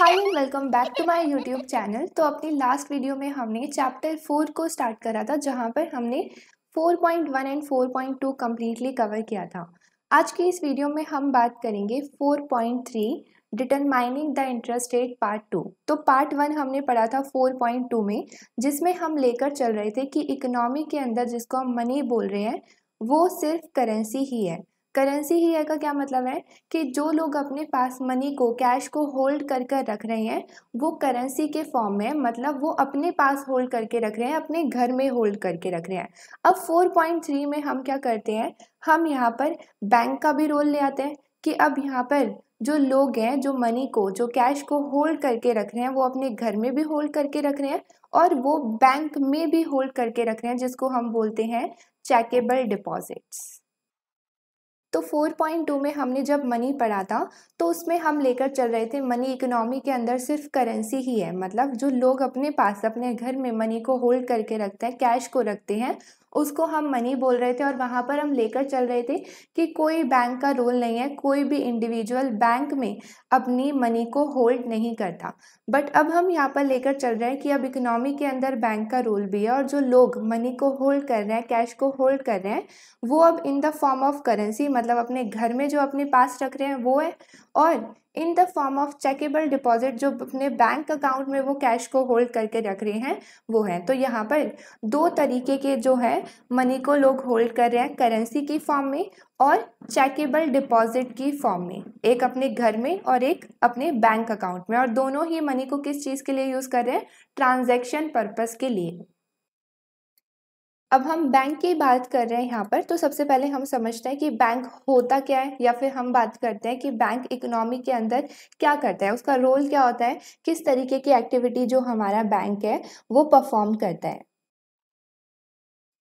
hi and welcome back to my YouTube channel तो अपनी last video में हमने चैप्टर फोर को स्टार्ट करा था जहाँ पर हमने 4.1 एंड 4.2 कंप्लीटली कवर किया था आज की इस वीडियो में हम बात करेंगे 4.3 determining the interest rate part two तो पार्ट वन हमने पढ़ा था 4.2 में जिसमें हम लेकर चल रहे थे कि इकोनॉमी के अंदर जिसको हम मनी बोल रहे हैं वो सिर्फ करेंसी ही है करेंसी ही का क्या मतलब है कि जो लोग अपने पास मनी को कैश को होल्ड कर कर रख रहे हैं वो करेंसी के फॉर्म में मतलब वो अपने पास होल्ड करके रख रहे हैं अपने घर में होल्ड करके रख रहे हैं अब 4.3 में हम क्या करते हैं हम यहाँ पर बैंक का भी रोल ले आते हैं कि अब यहाँ पर जो लोग हैं जो मनी को जो कैश को होल्ड करके रख रहे हैं वो अपने घर में भी होल्ड करके रख रहे हैं और वो बैंक में भी होल्ड करके रख रहे हैं जिसको हम बोलते हैं चैकेबल डिपॉजिट्स तो 4.2 में हमने जब मनी पढ़ा था तो उसमें हम लेकर चल रहे थे मनी इकोनॉमी के अंदर सिर्फ करेंसी ही है मतलब जो लोग अपने पास अपने घर में मनी को होल्ड करके रखते हैं कैश को रखते हैं उसको हम मनी बोल रहे थे और वहाँ पर हम लेकर चल रहे थे कि कोई बैंक का रोल नहीं है कोई भी इंडिविजुअल बैंक में अपनी मनी को होल्ड नहीं करता बट अब हम यहाँ पर लेकर चल रहे हैं कि अब इकोनॉमी के अंदर बैंक का रोल भी है और जो लोग मनी को होल्ड कर रहे हैं कैश को होल्ड कर रहे हैं वो अब in the form of currency मतलब अपने घर में जो अपने पास रख रहे हैं वो है और in the form of checkable deposit जो अपने बैंक अकाउंट में वो कैश को होल्ड करके रख रहे हैं वो है तो यहाँ पर दो तरीके के जो है मनी को लोग होल्ड कर रहे हैं करेंसी की फॉर्म में और चेकेबल डिपॉजिट की फॉर्म में एक अपने घर में और एक अपने बैंक अकाउंट में और दोनों ही मनी को किस चीज़ के लिए यूज़ कर रहे हैं ट्रांजेक्शन पर्पज के लिए अब हम बैंक की बात कर रहे हैं यहाँ पर तो सबसे पहले हम समझते हैं कि बैंक होता क्या है या फिर हम बात करते हैं कि बैंक इकोनॉमी के अंदर क्या करता है उसका रोल क्या होता है किस तरीके की एक्टिविटी जो हमारा बैंक है वो परफॉर्म करता है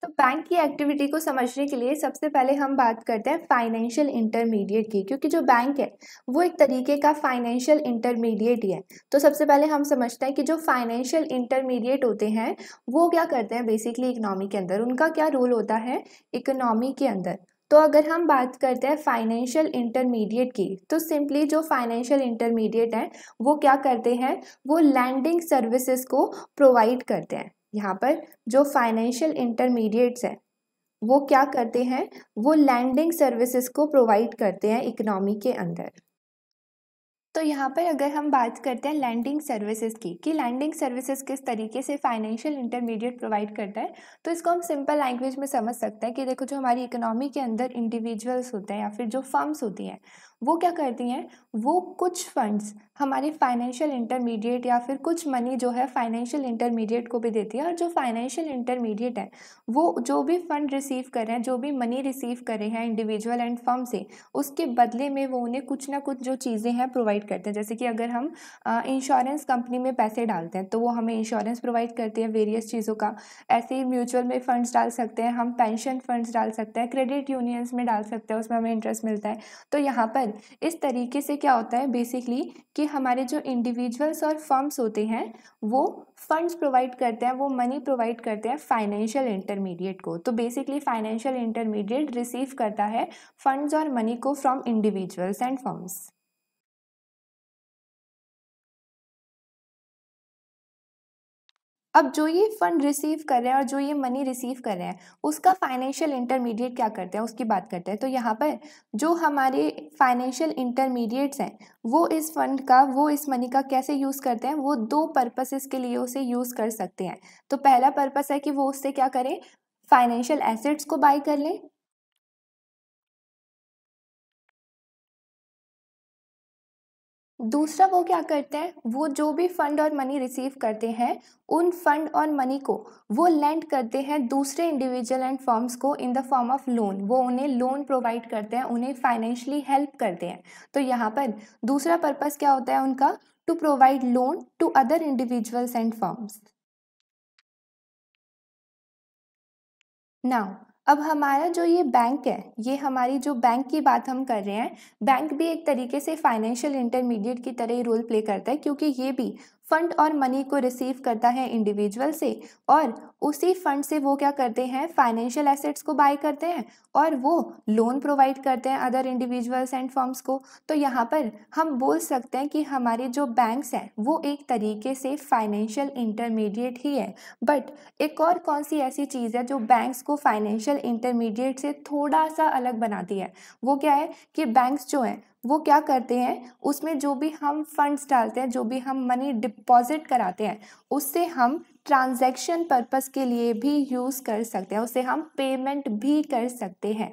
तो बैंक की एक्टिविटी को समझने के लिए सबसे पहले हम बात करते हैं फाइनेंशियल इंटरमीडिएट की क्योंकि जो बैंक है वो एक तरीके का फाइनेंशियल इंटरमीडिएट ही है तो सबसे पहले हम समझते हैं कि जो फाइनेंशियल इंटरमीडिएट होते हैं वो क्या करते हैं बेसिकली इकनॉमी के अंदर उनका क्या रोल होता है इकनॉमी के अंदर तो अगर हम बात करते हैं फाइनेंशियल इंटरमीडिएट की तो सिंपली जो फाइनेंशियल इंटरमीडिएट हैं वो क्या करते हैं वो लैंडिंग सर्विसेज को प्रोवाइड करते हैं यहाँ पर जो फाइनेंशियल इंटरमीडिएट्स हैं वो क्या करते हैं वो लैंडिंग सर्विसेज को प्रोवाइड करते हैं इकोनॉमी के अंदर तो यहाँ पर अगर हम बात करते हैं लैंडिंग सर्विसेज की कि लैंडिंग सर्विसेज किस तरीके से फाइनेंशियल इंटरमीडिएट प्रोवाइड करता है तो इसको हम सिंपल लैंग्वेज में समझ सकते हैं कि देखो जो हमारी इकोनॉमी के अंदर इंडिविजुअल्स होते हैं या फिर जो फर्म्स होती हैं वो क्या करती हैं वो कुछ फंड्स हमारे फाइनेंशियल इंटरमीडिएट या फिर कुछ मनी जो है फाइनेंशियल इंटरमीडिएट को भी देती है और जो फाइनेंशियल इंटरमीडिएट है वो जो भी फंड रिसीव कर रहे हैं जो भी मनी रिसीव कर रहे हैं इंडिविजुअल एंड फर्म से उसके बदले में वो उन्हें कुछ ना कुछ जो चीज़ें हैं प्रोवाइड करते हैं जैसे कि अगर हम इंश्योरेंस कंपनी में पैसे डालते हैं तो वो हमें इंश्योरेंस प्रोवाइड करती है वेरियस चीज़ों का ऐसे ही म्यूचुअल में फ़ंड्स डाल सकते हैं हम पेंशन फंड्स डाल सकते हैं क्रेडिट यूनियंस में डाल सकते हैं उसमें हमें इंटरेस्ट मिलता है तो यहाँ पर इस तरीके से क्या होता है बेसिकली कि हमारे जो इंडिविजुअल्स और फर्म्स होते हैं वो फंड्स प्रोवाइड करते हैं वो मनी प्रोवाइड करते हैं फाइनेंशियल इंटरमीडिएट को तो बेसिकली फाइनेंशियल इंटरमीडिएट रिसीव करता है फंड्स और मनी को फ्रॉम इंडिविजुअल्स एंड फर्म्स अब जो ये फंड रिसीव कर रहे हैं और जो ये मनी रिसीव कर रहे हैं उसका फाइनेंशियल इंटरमीडिएट क्या करते हैं उसकी बात करते हैं तो यहाँ पर जो हमारे फाइनेंशियल इंटरमीडिएट्स हैं वो इस फंड का वो इस मनी का कैसे यूज़ करते हैं वो दो पर्पसेस के लिए उसे यूज़ कर सकते हैं तो पहला पर्पस है कि वो उससे क्या करें फाइनेंशियल एसेट्स को बाई कर लें दूसरा वो क्या करते हैं वो जो भी फंड और मनी रिसीव करते हैं उन फंड और मनी को वो लेंड करते हैं दूसरे इंडिविजुअल एंड फॉर्म्स को in the form of loan वो उन्हें लोन प्रोवाइड करते हैं उन्हें फाइनेंशियली हेल्प करते हैं तो यहाँ पर दूसरा पर्पज़ क्या होता है उनका to provide loan to other individuals and firms now अब हमारा जो ये बैंक है ये हमारी जो बैंक की बात हम कर रहे हैं बैंक भी एक तरीके से फाइनेंशियल इंटरमीडिएट की तरह ही रोल प्ले करता है क्योंकि ये भी फंड और मनी को रिसीव करता है इंडिविजुअल से और उसी फंड से वो क्या करते हैं फाइनेंशियल एसेट्स को बाय करते हैं और वो लोन प्रोवाइड करते हैं अदर इंडिविजुअल्स एंड फॉर्म्स को तो यहाँ पर हम बोल सकते हैं कि हमारे जो बैंक्स हैं वो एक तरीके से फाइनेंशियल इंटरमीडिएट ही है बट एक और कौन सी ऐसी चीज़ है जो बैंक्स को फाइनेंशियल इंटरमीडिएट से थोड़ा सा अलग बनाती है वो क्या है कि बैंक्स जो हैं वो क्या करते हैं उसमें जो भी हम फंड्स डालते हैं जो भी हम मनी डिपॉजिट कराते हैं उससे हम ट्रांजैक्शन पर्पस के लिए भी यूज़ कर सकते हैं उससे हम पेमेंट भी कर सकते हैं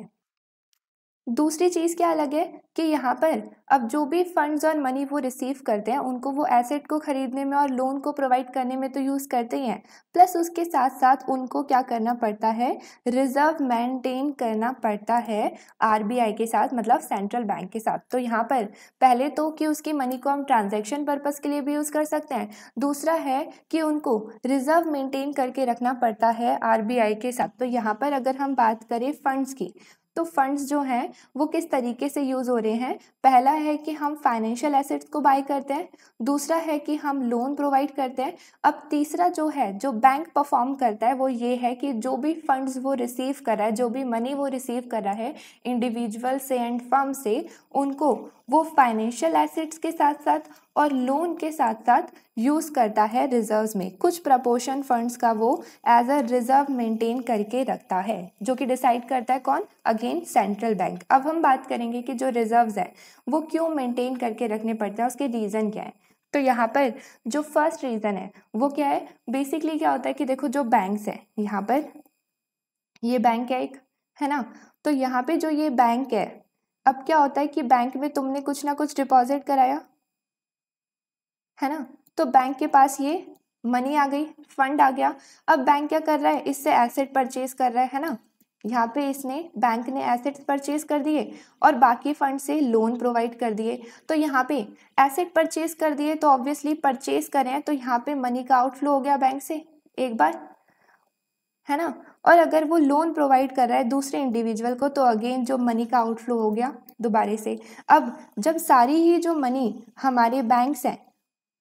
दूसरी चीज़ क्या अलग है कि यहाँ पर अब जो भी फंड्स और मनी वो रिसीव करते हैं उनको वो एसेट को ख़रीदने में और लोन को प्रोवाइड करने में तो यूज़ करते ही हैं प्लस उसके साथ साथ उनको क्या करना पड़ता है रिज़र्व मेंटेन करना पड़ता है आरबीआई के साथ मतलब सेंट्रल बैंक के साथ तो यहाँ पर पहले तो कि उसकी मनी को हम ट्रांजेक्शन पर्पज़ के लिए भी यूज़ कर सकते हैं दूसरा है कि उनको रिज़र्व मेंटेन करके रखना पड़ता है आर के साथ तो यहाँ पर अगर हम बात करें फंड्स की तो फंड्स जो हैं वो किस तरीके से यूज़ हो रहे हैं पहला है कि हम फाइनेंशियल एसेट्स को बाय करते हैं दूसरा है कि हम लोन प्रोवाइड करते हैं अब तीसरा जो है जो बैंक परफॉर्म करता है वो ये है कि जो भी फंड्स वो रिसीव कर रहा है जो भी मनी वो रिसीव कर रहा है इंडिविजुअल से एंड फर्म से उनको वो फाइनेंशियल एसेट्स के साथ साथ और लोन के साथ साथ यूज़ करता है रिजर्व्स में कुछ प्रपोर्शन फंड्स का वो एज अ रिजर्व मेंटेन करके रखता है जो कि डिसाइड करता है कौन अगेन सेंट्रल बैंक अब हम बात करेंगे कि जो रिजर्व्स हैं वो क्यों मेंटेन करके रखने पड़ते हैं उसके रीज़न क्या है तो यहाँ पर जो फर्स्ट रीज़न है वो क्या है बेसिकली क्या होता है कि देखो जो बैंक्स हैं यहाँ पर ये बैंक है एक है ना तो यहाँ पे जो ये बैंक है अब क्या होता है कि बैंक में तुमने कुछ ना कुछ डिपॉजिट कराया है ना तो बैंक के पास ये मनी आ गई फंड आ गया अब बैंक क्या कर रहा है इससे एसेट परचेज कर रहा है, है ना यहाँ पे इसने बैंक ने एसेट्स परचेज कर दिए और बाकी फंड से लोन प्रोवाइड कर दिए तो यहाँ पे एसेट परचेज कर दिए तो ऑब्वियसली परचेज करें तो यहाँ पे मनी का आउटफ्लो हो गया बैंक से एक बार है ना और अगर वो लोन प्रोवाइड कर रहा है दूसरे इंडिविजुअल को तो अगेन जो मनी का आउटफ्लो हो गया दोबारे से अब जब सारी ही जो मनी हमारे बैंक्स हैं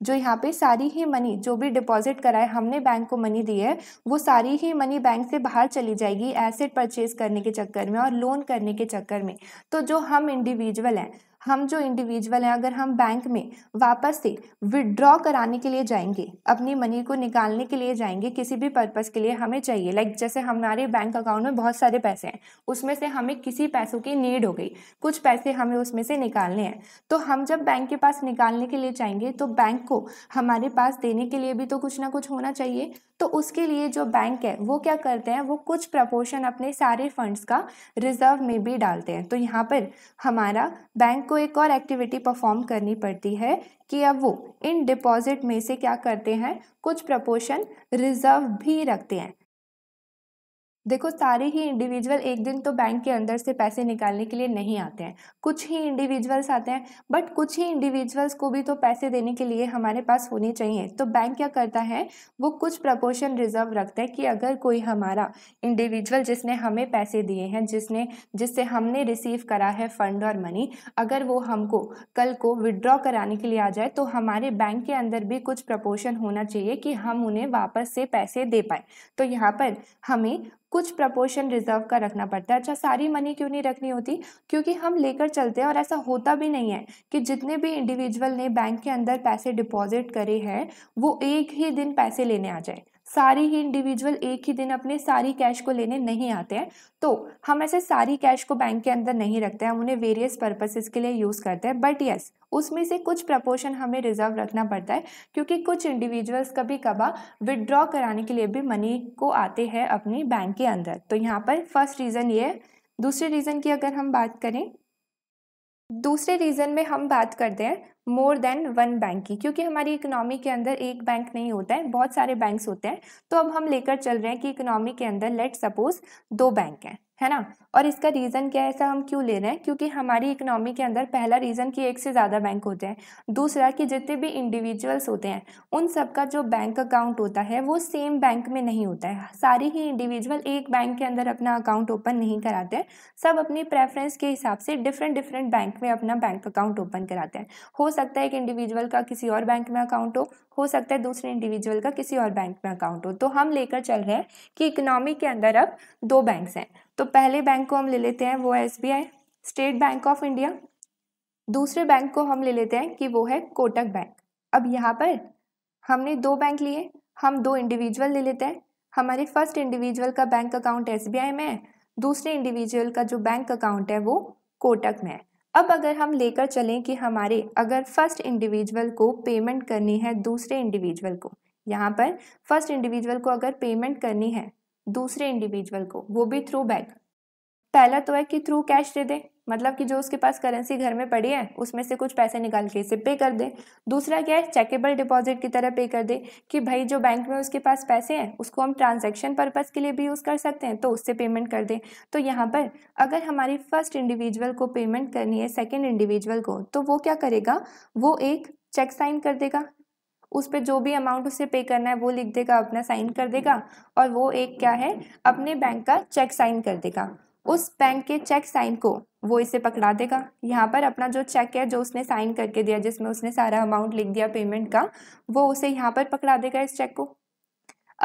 जो यहाँ पे सारी ही मनी जो भी डिपॉजिट कराए हमने बैंक को मनी दी है वो सारी ही मनी बैंक से बाहर चली जाएगी एसेट परचेज करने के चक्कर में और लोन करने के चक्कर में तो जो हम इंडिविजुअल हैं हम जो इंडिविजुअल हैं अगर हम बैंक में वापस से विड्रॉ कराने के लिए जाएंगे अपनी मनी को निकालने के लिए जाएंगे किसी भी पर्पज़ के लिए हमें चाहिए लाइक जैसे हमारे बैंक अकाउंट में बहुत सारे पैसे हैं उसमें से हमें किसी पैसों की नीड हो गई कुछ पैसे हमें उसमें से निकालने हैं तो हम जब बैंक के पास निकालने के लिए जाएंगे तो बैंक को हमारे पास देने के लिए भी तो कुछ ना कुछ होना चाहिए तो उसके लिए जो बैंक है वो क्या करते हैं वो कुछ प्रपोर्शन अपने सारे फंड्स का रिजर्व में भी डालते हैं तो यहाँ पर हमारा बैंक को एक और एक्टिविटी परफॉर्म करनी पड़ती है कि अब वो इन डिपॉजिट में से क्या करते हैं कुछ प्रपोशन रिजर्व भी रखते हैं देखो सारे ही इंडिविजुअल एक दिन तो बैंक के अंदर से पैसे निकालने के लिए नहीं आते हैं कुछ ही इंडिविजुअल्स आते हैं बट कुछ ही इंडिविजुअल्स को भी तो पैसे देने के लिए हमारे पास होने चाहिए तो बैंक क्या करता है वो कुछ प्रपोर्शन रिजर्व रखता है कि अगर कोई हमारा इंडिविजुअल जिसने हमें पैसे दिए हैं जिसने जिससे हमने रिसीव करा है फ़ंड और मनी अगर वो हमको कल को विदड्रॉ कराने के लिए आ जाए तो हमारे बैंक के अंदर भी कुछ प्रपोर्शन होना चाहिए कि हम उन्हें वापस से पैसे दे पाए तो यहाँ पर हमें कुछ प्रपोर्शन रिजर्व का रखना पड़ता है अच्छा सारी मनी क्यों नहीं रखनी होती क्योंकि हम लेकर चलते हैं और ऐसा होता भी नहीं है कि जितने भी इंडिविजुअल ने बैंक के अंदर पैसे डिपॉजिट करे हैं वो एक ही दिन पैसे लेने आ जाए सारी ही इंडिविजुअल एक ही दिन अपने सारी कैश को लेने नहीं आते हैं तो हम ऐसे सारी कैश को बैंक के अंदर नहीं रखते हैं हम उन्हें वेरियस पर्पसेस के लिए यूज़ करते हैं बट यस उसमें से कुछ प्रपोर्शन हमें रिजर्व रखना पड़ता है क्योंकि कुछ इंडिविजुअल्स कभी कभार विदड्रॉ कराने के लिए भी मनी को आते हैं अपनी बैंक के अंदर तो यहाँ पर फर्स्ट रीज़न ये है दूसरे रीज़न की अगर हम बात करें दूसरे रीज़न में हम बात करते हैं मोर देन वन बैंक की क्योंकि हमारी इकोनॉमी के अंदर एक बैंक नहीं होता है बहुत सारे बैंक्स होते हैं तो अब हम लेकर चल रहे हैं कि इकोनॉमी के अंदर लेट सपोज दो बैंक हैं है ना और इसका रीज़न क्या है ऐसा हम क्यों ले रहे हैं क्योंकि हमारी इकोनॉमी के अंदर पहला रीज़न कि एक से ज़्यादा बैंक होते हैं दूसरा कि जितने भी इंडिविजुअल्स होते हैं उन सबका जो बैंक अकाउंट होता है वो सेम बैंक में नहीं होता है सारे ही इंडिविजुअल एक बैंक के अंदर अपना अकाउंट ओपन नहीं कराते सब अपनी प्रेफरेंस के हिसाब से डिफरेंट डिफरेंट बैंक में अपना बैंक अकाउंट ओपन कराते हैं हो सकता है एक इंडिविजुअल का किसी और बैंक में अकाउंट हो हो सकता है दूसरे इंडिविजुअल का किसी और बैंक में अकाउंट हो तो हम लेकर चल रहे हैं कि इकोनॉमी के अंदर अब दो बैंक्स हैं तो पहले बैंक को हम ले लेते हैं वो है एस स्टेट बैंक ऑफ इंडिया दूसरे बैंक को हम ले लेते हैं कि वो है कोटक बैंक अब यहाँ पर हमने दो बैंक लिए हम दो इंडिविजुअल ले लेते हैं हमारे फर्स्ट इंडिविजुअल का बैंक अकाउंट एस में है दूसरे इंडिविजुअल का जो बैंक अकाउंट है वो कोटक में है अब अगर हम लेकर चलें कि हमारे अगर फर्स्ट इंडिविजुअल को पेमेंट करनी है दूसरे इंडिविजुअल को यहाँ पर फर्स्ट इंडिविजुअल को अगर पेमेंट करनी है दूसरे इंडिविजुअल को वो भी थ्रू बैग पहला तो है कि थ्रू कैश दे दे मतलब कि जो उसके पास करेंसी घर में पड़ी है उसमें से कुछ पैसे निकाल के इसे पे कर दे दूसरा क्या है चेकेबल डिपॉजिट की तरह पे कर दे कि भाई जो बैंक में उसके पास पैसे हैं उसको हम ट्रांजैक्शन पर्पज़ के लिए भी यूज़ कर सकते हैं तो उससे पेमेंट कर दे तो यहाँ पर अगर हमारी फर्स्ट इंडिविजुअल को पेमेंट करनी है सेकेंड इंडिविजुअल को तो वो क्या करेगा वो एक चेक साइन कर देगा उस पर जो भी अमाउंट उसे पे करना है वो लिख देगा अपना साइन कर देगा और वो एक क्या है अपने बैंक का चेक साइन कर देगा उस बैंक के चेक साइन को वो इसे पकड़ा देगा यहाँ पर अपना जो चेक है जो उसने साइन करके दिया जिसमें उसने सारा अमाउंट लिख दिया पेमेंट का वो उसे यहाँ पर पकड़ा देगा इस चेक को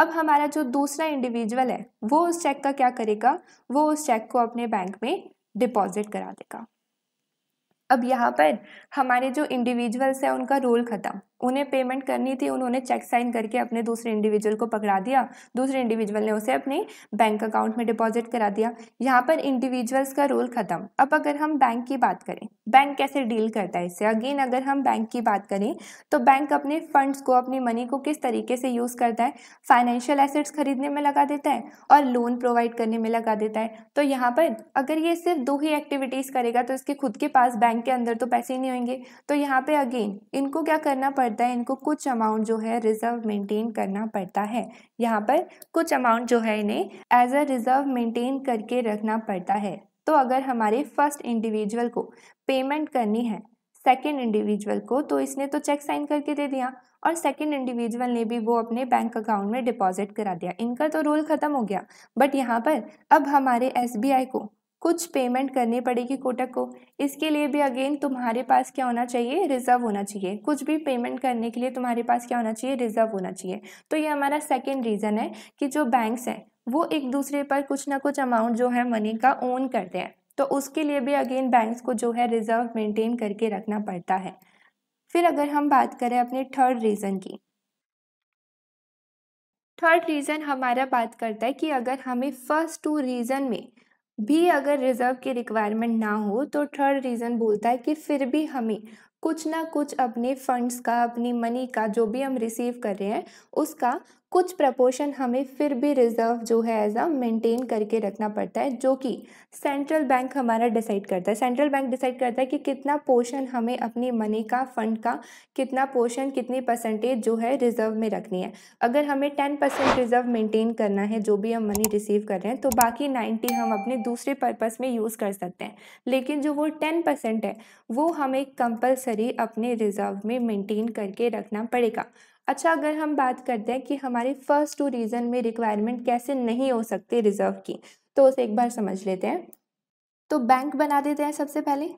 अब हमारा जो दूसरा इंडिविजुअल है वो उस चेक का क्या करेगा वो उस चेक को अपने बैंक में डिपॉजिट करा देगा अब यहाँ पर हमारे जो इंडिविजुअल्स हैं उनका रोल ख़त्म उन्हें पेमेंट करनी थी उन्होंने चेक साइन करके अपने दूसरे इंडिविजुअल को पकड़ा दिया दूसरे इंडिविजुअल ने उसे अपने बैंक अकाउंट में डिपॉजिट करा दिया यहाँ पर इंडिविजुअल्स का रोल खत्म अब अगर हम बैंक की बात करें बैंक कैसे डील करता है इससे अगेन अगर हम बैंक की बात करें तो बैंक अपने फंड्स को अपनी मनी को किस तरीके से यूज़ करता है फाइनेंशियल एसेट्स खरीदने में लगा देता है और लोन प्रोवाइड करने में लगा देता है तो यहाँ पर अगर ये सिर्फ दो ही एक्टिविटीज़ करेगा तो इसके खुद के पास बैंक के अंदर तो पैसे ही नहीं होंगे तो यहाँ पे अगेन इनको क्या करना पड़ता पड़ता है इनको कुछ अमाउंट जो है रिजर्व मेंटेन करना पड़ता है यहाँ पर कुछ अमाउंट जो है इन्हें एज अ रिजर्व मेंटेन करके रखना पड़ता है तो अगर हमारे फर्स्ट इंडिविजुअल को पेमेंट करनी है सेकेंड इंडिविजुअल को तो इसने तो चेक साइन करके दे दिया और सेकेंड इंडिविजुअल ने भी वो अपने बैंक अकाउंट में डिपॉजिट करा दिया इनका तो रोल ख़त्म हो गया बट यहाँ पर अब हमारे एसबीआई को कुछ पेमेंट करनी पड़ेगी कोटक को इसके लिए भी अगेन तुम्हारे पास क्या होना चाहिए रिज़र्व होना चाहिए कुछ भी पेमेंट करने के लिए तुम्हारे पास क्या होना चाहिए रिज़र्व होना चाहिए तो ये हमारा सेकेंड रीज़न है कि जो बैंक्स हैं वो एक दूसरे पर कुछ ना कुछ अमाउंट जो है मनी का ओन करते हैं तो उसके लिए भी अगेन बैंक्स को जो है रिज़र्व मेंटेन करके रखना पड़ता है फिर अगर हम बात करें अपने थर्ड रीज़न की थर्ड रीज़न हमारा बात करता है कि अगर हमें फर्स्ट टू रीज़न में भी अगर रिज़र्व की रिक्वायरमेंट ना हो तो थर्ड रीज़न बोलता है कि फिर भी हमें कुछ ना कुछ अपने फंड्स का अपनी मनी का जो भी हम रिसीव कर रहे हैं उसका कुछ प्रपोर्शन हमें फिर भी रिजर्व जो है एज अ मेंटेन करके रखना पड़ता है जो कि सेंट्रल बैंक हमारा डिसाइड करता है सेंट्रल बैंक डिसाइड करता है कि कितना पोर्शन हमें अपनी मनी का फंड का कितना पोर्शन कितनी परसेंटेज जो है रिजर्व में रखनी है अगर हमें टेन परसेंट रिजर्व मेंटेन करना है जो भी हम मनी रिसीव कर रहे हैं तो बाकी नाइन्टी हम अपने दूसरे पर्पज़ में यूज़ कर सकते हैं लेकिन जो वो टेन परसेंट है वो हमें कंपलसरी अपने रिजर्व में मेनटेन करके रखना पड़ेगा अच्छा अगर हम बात करते हैं कि हमारे फर्स्ट टू रीज़न में रिक्वायरमेंट कैसे नहीं हो सकती रिज़र्व की तो उसे एक बार समझ लेते हैं तो बैंक बना देते हैं सबसे पहले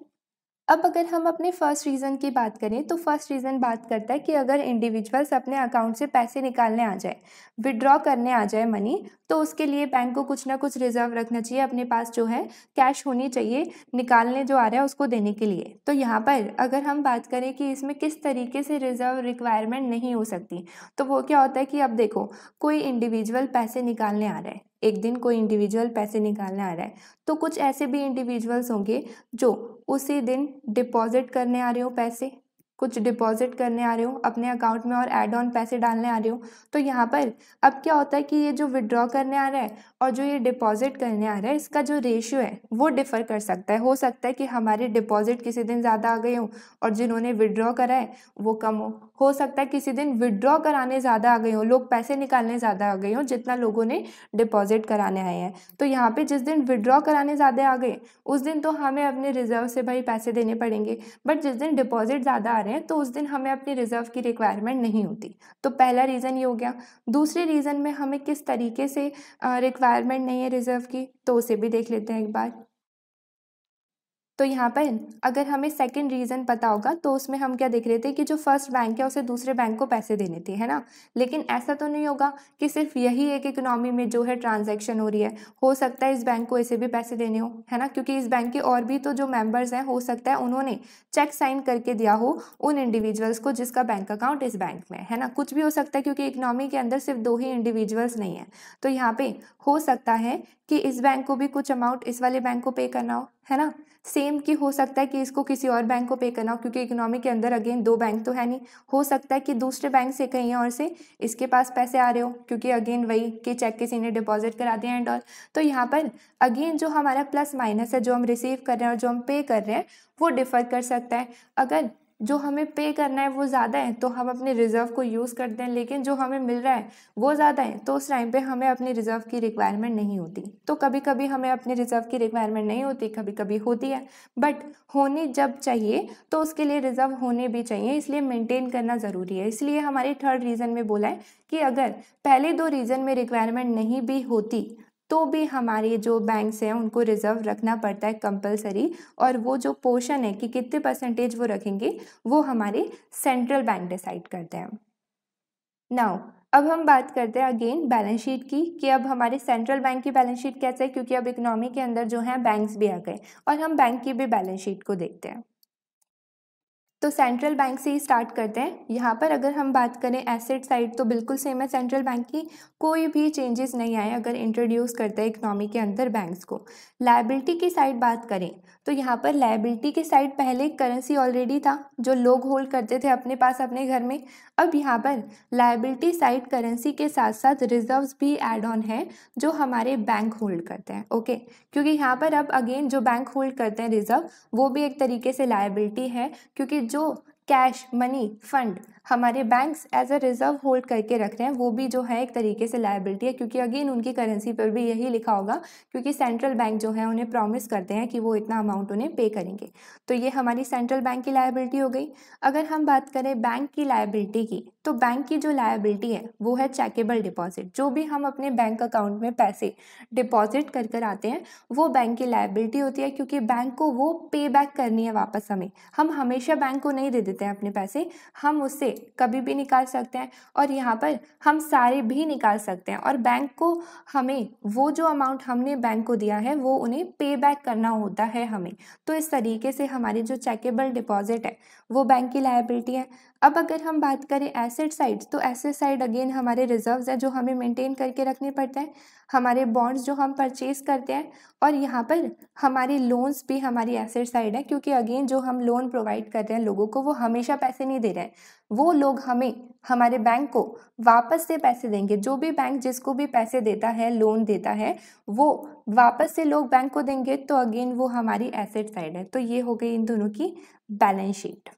अब अगर हम अपने फर्स्ट रीज़न की बात करें तो फर्स्ट रीज़न बात करता है कि अगर इंडिविजुअल्स अपने अकाउंट से पैसे निकालने आ जाए विड्रॉ करने आ जाए मनी तो उसके लिए बैंक को कुछ ना कुछ रिजर्व रखना चाहिए अपने पास जो है कैश होनी चाहिए निकालने जो आ रहा है उसको देने के लिए तो यहाँ पर अगर हम बात करें कि इसमें किस तरीके से रिजर्व रिक्वायरमेंट नहीं हो सकती तो वो क्या होता है कि अब देखो कोई इंडिविजुअल पैसे निकालने आ रहा है एक दिन कोई इंडिविजुअल पैसे निकालने आ रहा है तो कुछ ऐसे भी इंडिविजुअल्स होंगे जो उसी दिन डिपॉजिट करने आ रहे हो पैसे कुछ डिपॉजिट करने आ रहे हो अपने अकाउंट में और एड ऑन पैसे डालने आ रहे हो तो यहाँ पर अब क्या होता है कि ये जो विड्रॉ करने आ रहा है और जो ये डिपॉजिट करने आ रहा है इसका जो रेशियो है वो डिफ़र कर सकता है हो सकता है कि हमारे डिपॉजिट किसी दिन ज़्यादा आ गए हों और जिन्होंने विड्रॉ करा है वो कम हो हो सकता है किसी दिन विड्रॉ कराने ज़्यादा आ गए हों लोग पैसे निकालने ज़्यादा आ गए हों जितना लोगों ने डिपॉजिट कराने आए हैं तो यहाँ पे जिस दिन विड्रॉ कराने ज़्यादा आ गए उस दिन तो हमें अपने रिजर्व से भाई पैसे देने पड़ेंगे बट जिस दिन डिपॉजिट ज़्यादा आ रहे हैं तो उस दिन हमें अपने रिजर्व की रिक्वायरमेंट नहीं होती तो पहला रीज़न ये हो गया दूसरे रीज़न में हमें किस तरीके से रिक्वायरमेंट नहीं है रिजर्व की तो उसे भी देख लेते हैं एक बार तो यहाँ पर अगर हमें सेकंड रीज़न पता होगा तो उसमें हम क्या देख रहे थे कि जो फर्स्ट बैंक है उसे दूसरे बैंक को पैसे देने थे है ना लेकिन ऐसा तो नहीं होगा कि सिर्फ यही एक इकोनॉमी में जो है ट्रांजैक्शन हो रही है हो सकता है इस बैंक को ऐसे भी पैसे देने हो है ना क्योंकि इस बैंक के और भी तो जो मेम्बर्स हैं हो सकता है उन्होंने चेक साइन करके दिया हो उन इंडिविजुअल्स को जिसका बैंक अकाउंट इस बैंक में है ना कुछ भी हो सकता है क्योंकि इकनॉमी के अंदर सिर्फ दो ही इंडिविजुअल्स नहीं है तो यहाँ पे हो सकता है कि इस बैंक को भी कुछ अमाउंट इस वाले बैंक को पे करना हो है ना सेम कि हो सकता है कि इसको किसी और बैंक को पे करना हो क्योंकि इकोनॉमी के अंदर अगेन दो बैंक तो है नहीं हो सकता है कि दूसरे बैंक से कहीं और से इसके पास पैसे आ रहे हो क्योंकि अगेन वही कि चेक किसी ने डिपॉजिट करा दिया एंड ऑल तो यहाँ पर अगेन जो हमारा प्लस माइनस है जो हम रिसीव कर रहे हैं और जो हम पे कर रहे हैं वो डिफ़र कर सकता है अगर जो हमें पे करना है वो ज़्यादा है तो हम अपने रिज़र्व को यूज़ करते हैं लेकिन जो हमें मिल रहा है वो ज़्यादा है तो उस टाइम पे हमें अपने रिज़र्व की रिक्वायरमेंट नहीं होती तो कभी कभी हमें अपने रिज़र्व की रिक्वायरमेंट नहीं होती कभी कभी होती है बट होनी जब चाहिए तो उसके लिए रिज़र्व होने भी चाहिए इसलिए मेनटेन करना ज़रूरी है इसलिए हमारे थर्ड रीज़न में बोला है कि अगर पहले दो रीज़न में रिक्वायरमेंट नहीं भी होती तो भी हमारे जो बैंक्स हैं उनको रिज़र्व रखना पड़ता है कंपलसरी और वो जो पोर्शन है कि कितने परसेंटेज वो रखेंगे वो हमारे सेंट्रल बैंक डिसाइड करते हैं नाउ अब हम बात करते हैं अगेन बैलेंस शीट की कि अब हमारे सेंट्रल बैंक की बैलेंस शीट कैसे है क्योंकि अब इकोनॉमी के अंदर जो है बैंक्स भी आ गए और हम बैंक की भी बैलेंस शीट को देखते हैं तो सेंट्रल बैंक से ही स्टार्ट करते हैं यहाँ पर अगर हम बात करें एसेट साइड तो बिल्कुल सेम है सेंट्रल बैंक की कोई भी चेंजेस नहीं आए अगर इंट्रोड्यूस करते हैं इकनॉमी के अंदर बैंक्स को लाइबिलिटी की साइड बात करें तो यहाँ पर लाइबिलिटी के साइड पहले करेंसी ऑलरेडी था जो लोग होल्ड करते थे अपने पास अपने घर में अब यहाँ पर लाइबिलिटी साइड करेंसी के साथ साथ रिजर्व्स भी एड ऑन है जो हमारे बैंक होल्ड करते हैं ओके क्योंकि यहाँ पर अब अगेन जो बैंक होल्ड करते हैं रिजर्व वो भी एक तरीके से लाइबिलिटी है क्योंकि जो कैश मनी फंड हमारे banks as a reserve hold करके रख रहे हैं वो भी जो है एक तरीके से लाइबिलिटी है क्योंकि अगेन उनकी करेंसी पर भी यही लिखा होगा क्योंकि सेंट्रल बैंक जो है उन्हें प्रॉमिस करते हैं कि वो इतना अमाउंट उन्हें पे करेंगे तो ये हमारी सेंट्रल बैंक की लाइबिलिटी हो गई अगर हम बात करें बैंक की लाइबिलिटी की तो बैंक की जो लाइबिलिटी है वो है चैकेबल डिपॉजिट जो भी हम अपने बैंक अकाउंट में पैसे डिपॉजिट कर कर आते हैं वो बैंक की लाइबिलिटी होती है क्योंकि बैंक को वो पे बैक करनी है वापस हमें हम हमेशा बैंक को नहीं दे देते हैं अपने पैसे हम उससे कभी भी निकाल सकते हैं और यहाँ पर हम सारे भी निकाल सकते हैं और बैंक को हमें वो जो अमाउंट हमने बैंक को दिया है वो उन्हें पे बैक करना होता है हमें तो इस तरीके से हमारी जो चेकेबल डिपॉजिट है वो बैंक की लाइबिलिटी है अब अगर हम बात करें एसेट साइड तो एसेट साइड अगेन हमारे रिजर्व है जो हमें मेनटेन करके रखने पड़ते हैं हमारे बॉन्ड्स जो हम परचेज करते हैं और यहाँ पर हमारे लोन्स भी हमारी एसेट साइड है क्योंकि अगेन जो हम लोन प्रोवाइड कर रहे हैं लोगों को वो हमेशा पैसे नहीं दे रहे हैं वो लोग हमें हमारे बैंक को वापस से पैसे देंगे जो भी बैंक जिसको भी पैसे देता है लोन देता है वो वापस से लोग बैंक को देंगे तो अगेन वो हमारी एसेट साइड है तो ये हो गई इन दोनों की बैलेंस शीट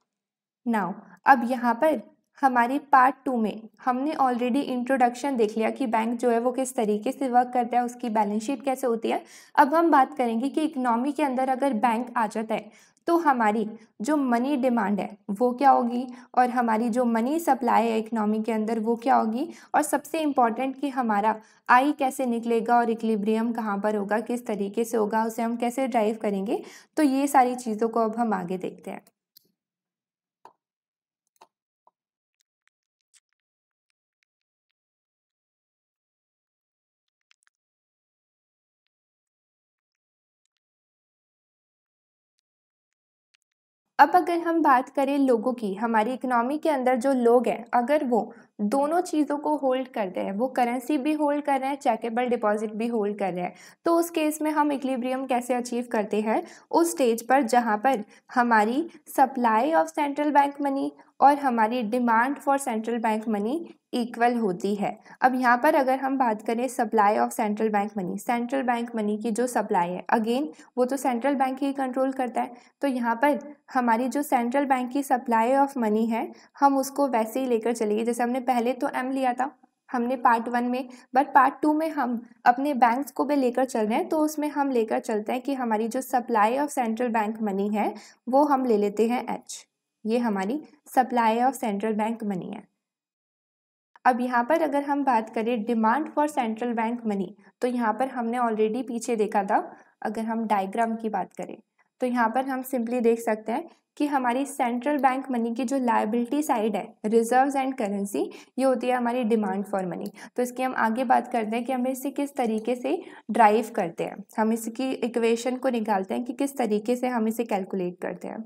नाउ अब यहाँ पर हमारी पार्ट टू में हमने ऑलरेडी इंट्रोडक्शन देख लिया कि बैंक जो है वो किस तरीके से वर्क करता है उसकी बैलेंस शीट कैसे होती है अब हम बात करेंगे कि इकनॉमी के अंदर अगर बैंक आ जाता है तो हमारी जो मनी डिमांड है वो क्या होगी और हमारी जो मनी सप्लाई है इकनॉमी के अंदर वो क्या होगी और सबसे इम्पॉर्टेंट कि हमारा आई कैसे निकलेगा और इक्लिब्रियम कहाँ पर होगा किस तरीके से होगा उसे हम कैसे ड्राइव करेंगे तो ये सारी चीज़ों को अब हम आगे देखते हैं अब अगर हम बात करें लोगों की हमारी इकनॉमी के अंदर जो लोग हैं अगर वो दोनों चीज़ों को होल्ड कर रहे हैं वो करेंसी भी होल्ड कर रहे हैं चेकेबल डिपॉजिट भी होल्ड कर रहे हैं तो उस केस में हम इक्लिब्रियम कैसे अचीव करते हैं उस स्टेज पर जहाँ पर हमारी supply of central bank money और हमारी demand for central bank money equal होती है अब यहाँ पर अगर हम बात करें supply of central bank money central bank money की जो सप्लाई है अगेन वो तो सेंट्रल बैंक ही कंट्रोल करता है तो यहाँ पर हमारी जो सेंट्रल बैंक की सप्लाई ऑफ मनी है हम उसको वैसे ही लेकर चलेंगे जैसे हमने पहले तो एम लिया था हमने पार्ट वन में बट पार्ट टू में हम अपने बैंक्स को भी लेकर चल रहे हैं तो उसमें हम लेकर चलते हैं कि हमारी जो supply of central bank money है वो हम ले लेते हैं एच ये हमारी supply of central bank money है अब यहाँ पर अगर हम बात करें demand for central bank money तो यहाँ पर हमने ऑलरेडी पीछे देखा था अगर हम डायग्राम की बात करें तो यहाँ पर हम सिंपली देख सकते हैं कि हमारी सेंट्रल बैंक मनी की जो लाइबिलिटी साइड है रिजर्व्स एंड करेंसी ये होती है हमारी डिमांड फॉर मनी तो इसकी हम आगे बात करते हैं कि हम इसे किस तरीके से ड्राइव करते हैं हम इसकी इक्वेशन को निकालते हैं कि किस तरीके से हम इसे कैलकुलेट करते हैं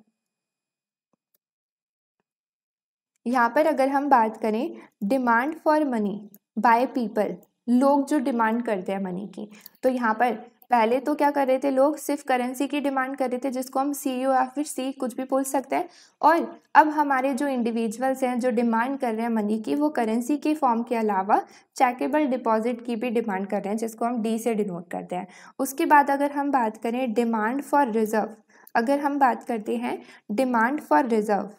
यहाँ पर अगर हम बात करें demand for money by people लोग जो डिमांड करते हैं मनी की तो यहाँ पर पहले तो क्या कर रहे थे लोग सिर्फ करेंसी की डिमांड कर रहे थे जिसको हम सी e या फिर सी e कुछ भी बोल सकते हैं और अब हमारे जो इंडिविजुअल्स हैं जो डिमांड कर रहे हैं मनी की वो करेंसी के फॉर्म के अलावा चैकेबल डिपॉजिट की भी डिमांड कर रहे हैं जिसको हम डी से डिनोट करते हैं उसके बाद अगर हम बात करें डिमांड फॉर रिजर्व अगर हम बात करते हैं डिमांड फॉर रिजर्व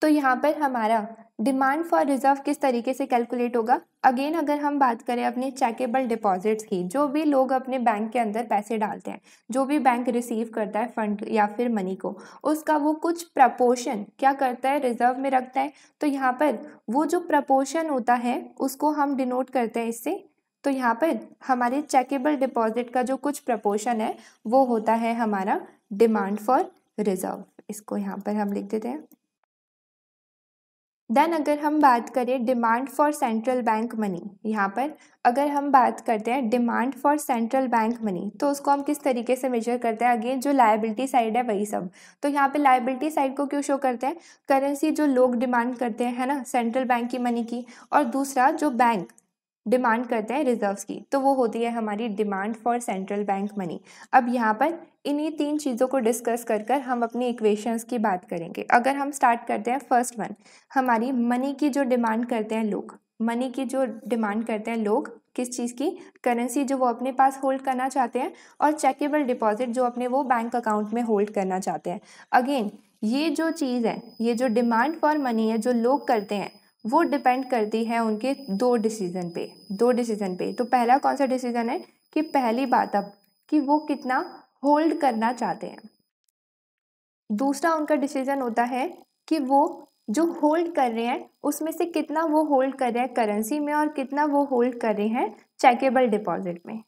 तो यहाँ पर हमारा डिमांड फॉर रिजर्व किस तरीके से कैलकुलेट होगा अगेन अगर हम बात करें अपने चेकेबल डिपॉजिट्स की जो भी लोग अपने बैंक के अंदर पैसे डालते हैं जो भी बैंक रिसीव करता है फंड या फिर मनी को उसका वो कुछ प्रपोर्शन क्या करता है रिजर्व में रखता है तो यहाँ पर वो जो प्रपोशन होता है उसको हम डिनोट करते हैं इससे तो यहाँ पर हमारे चेकेबल डिपॉजिट का जो कुछ प्रपोर्शन है वो होता है हमारा डिमांड फॉर रिजर्व इसको यहाँ पर हम लिख देते हैं देन अगर हम बात करें demand for central bank money यहाँ पर अगर हम बात करते हैं demand for central bank money तो उसको हम किस तरीके से मेजर करते हैं अगेन जो लाइबिलिटी साइड है वही सब तो यहाँ पे लाइबिलिटी साइड को क्यों शो करते हैं करेंसी जो लोग डिमांड करते हैं है ना सेंट्रल बैंक की मनी की और दूसरा जो बैंक डिमांड करते हैं रिजर्व्स की तो वो होती है हमारी demand for central bank money अब यहाँ पर इन्हीं तीन चीज़ों को डिस्कस कर कर हम अपनी इक्वेशंस की बात करेंगे अगर हम स्टार्ट करते हैं फर्स्ट वन हमारी मनी की जो डिमांड करते हैं लोग मनी की जो डिमांड करते हैं लोग किस चीज़ की करेंसी जो वो अपने पास होल्ड करना चाहते हैं और चेकेबल डिपॉजिट जो अपने वो बैंक अकाउंट में होल्ड करना चाहते हैं अगेन ये जो चीज़ है ये जो डिमांड फॉर मनी है जो लोग करते हैं वो डिपेंड करती है उनके दो डिसीज़न पे दो डिसीज़न पे तो पहला कौन सा डिसीज़न है कि पहली बात अब कि वो कितना होल्ड करना चाहते हैं दूसरा उनका डिसीज़न होता है कि वो जो होल्ड कर रहे हैं उसमें से कितना वो होल्ड कर रहे हैं करेंसी में और कितना वो होल्ड कर रहे हैं चेकेबल डिपॉजिट में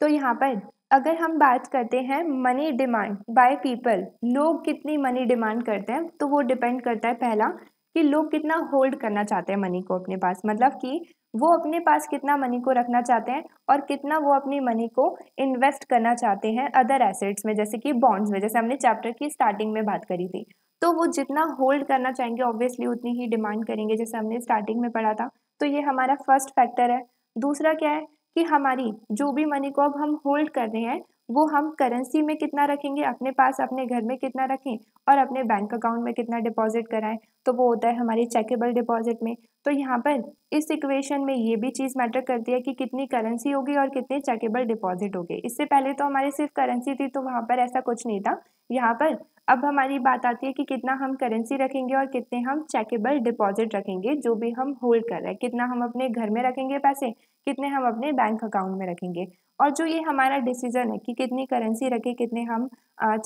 तो यहाँ पर अगर हम बात करते हैं मनी डिमांड बाय पीपल लोग कितनी मनी डिमांड करते हैं तो वो डिपेंड करता है पहला कि लोग कितना होल्ड करना चाहते हैं मनी को अपने पास मतलब कि वो अपने पास कितना मनी को रखना चाहते हैं और कितना वो अपनी मनी को इन्वेस्ट करना चाहते हैं अदर एसेट्स में जैसे कि बॉन्ड्स में जैसे हमने चैप्टर की स्टार्टिंग में बात करी थी तो वो जितना होल्ड करना चाहेंगे ऑब्वियसली उतनी ही डिमांड करेंगे जैसे हमने स्टार्टिंग में पढ़ा था तो ये हमारा फर्स्ट फैक्टर है दूसरा क्या है कि हमारी जो भी मनी को अब हम होल्ड कर रहे हैं वो हम करेंसी में कितना रखेंगे अपने पास अपने घर में कितना रखें और अपने बैंक अकाउंट में कितना डिपॉजिट कराएं तो वो होता है हमारी चेकेबल डिपॉजिट में तो यहाँ पर इस इक्वेशन में ये भी चीज़ मैटर करती है कि कितनी करेंसी होगी और कितने चेकेबल डिपॉजिट होगी इससे पहले तो हमारी सिर्फ करेंसी थी तो वहाँ पर ऐसा कुछ नहीं था यहाँ पर अब हमारी बात आती है कि कितना हम करेंसी रखेंगे और कितने हम चेकेबल डिपॉजिट रखेंगे जो भी हम होल्ड कर रहे हैं कितना हम अपने घर में रखेंगे पैसे कितने हम अपने बैंक अकाउंट में रखेंगे और जो ये हमारा डिसीजन है कि कितनी करेंसी रखें कितने हम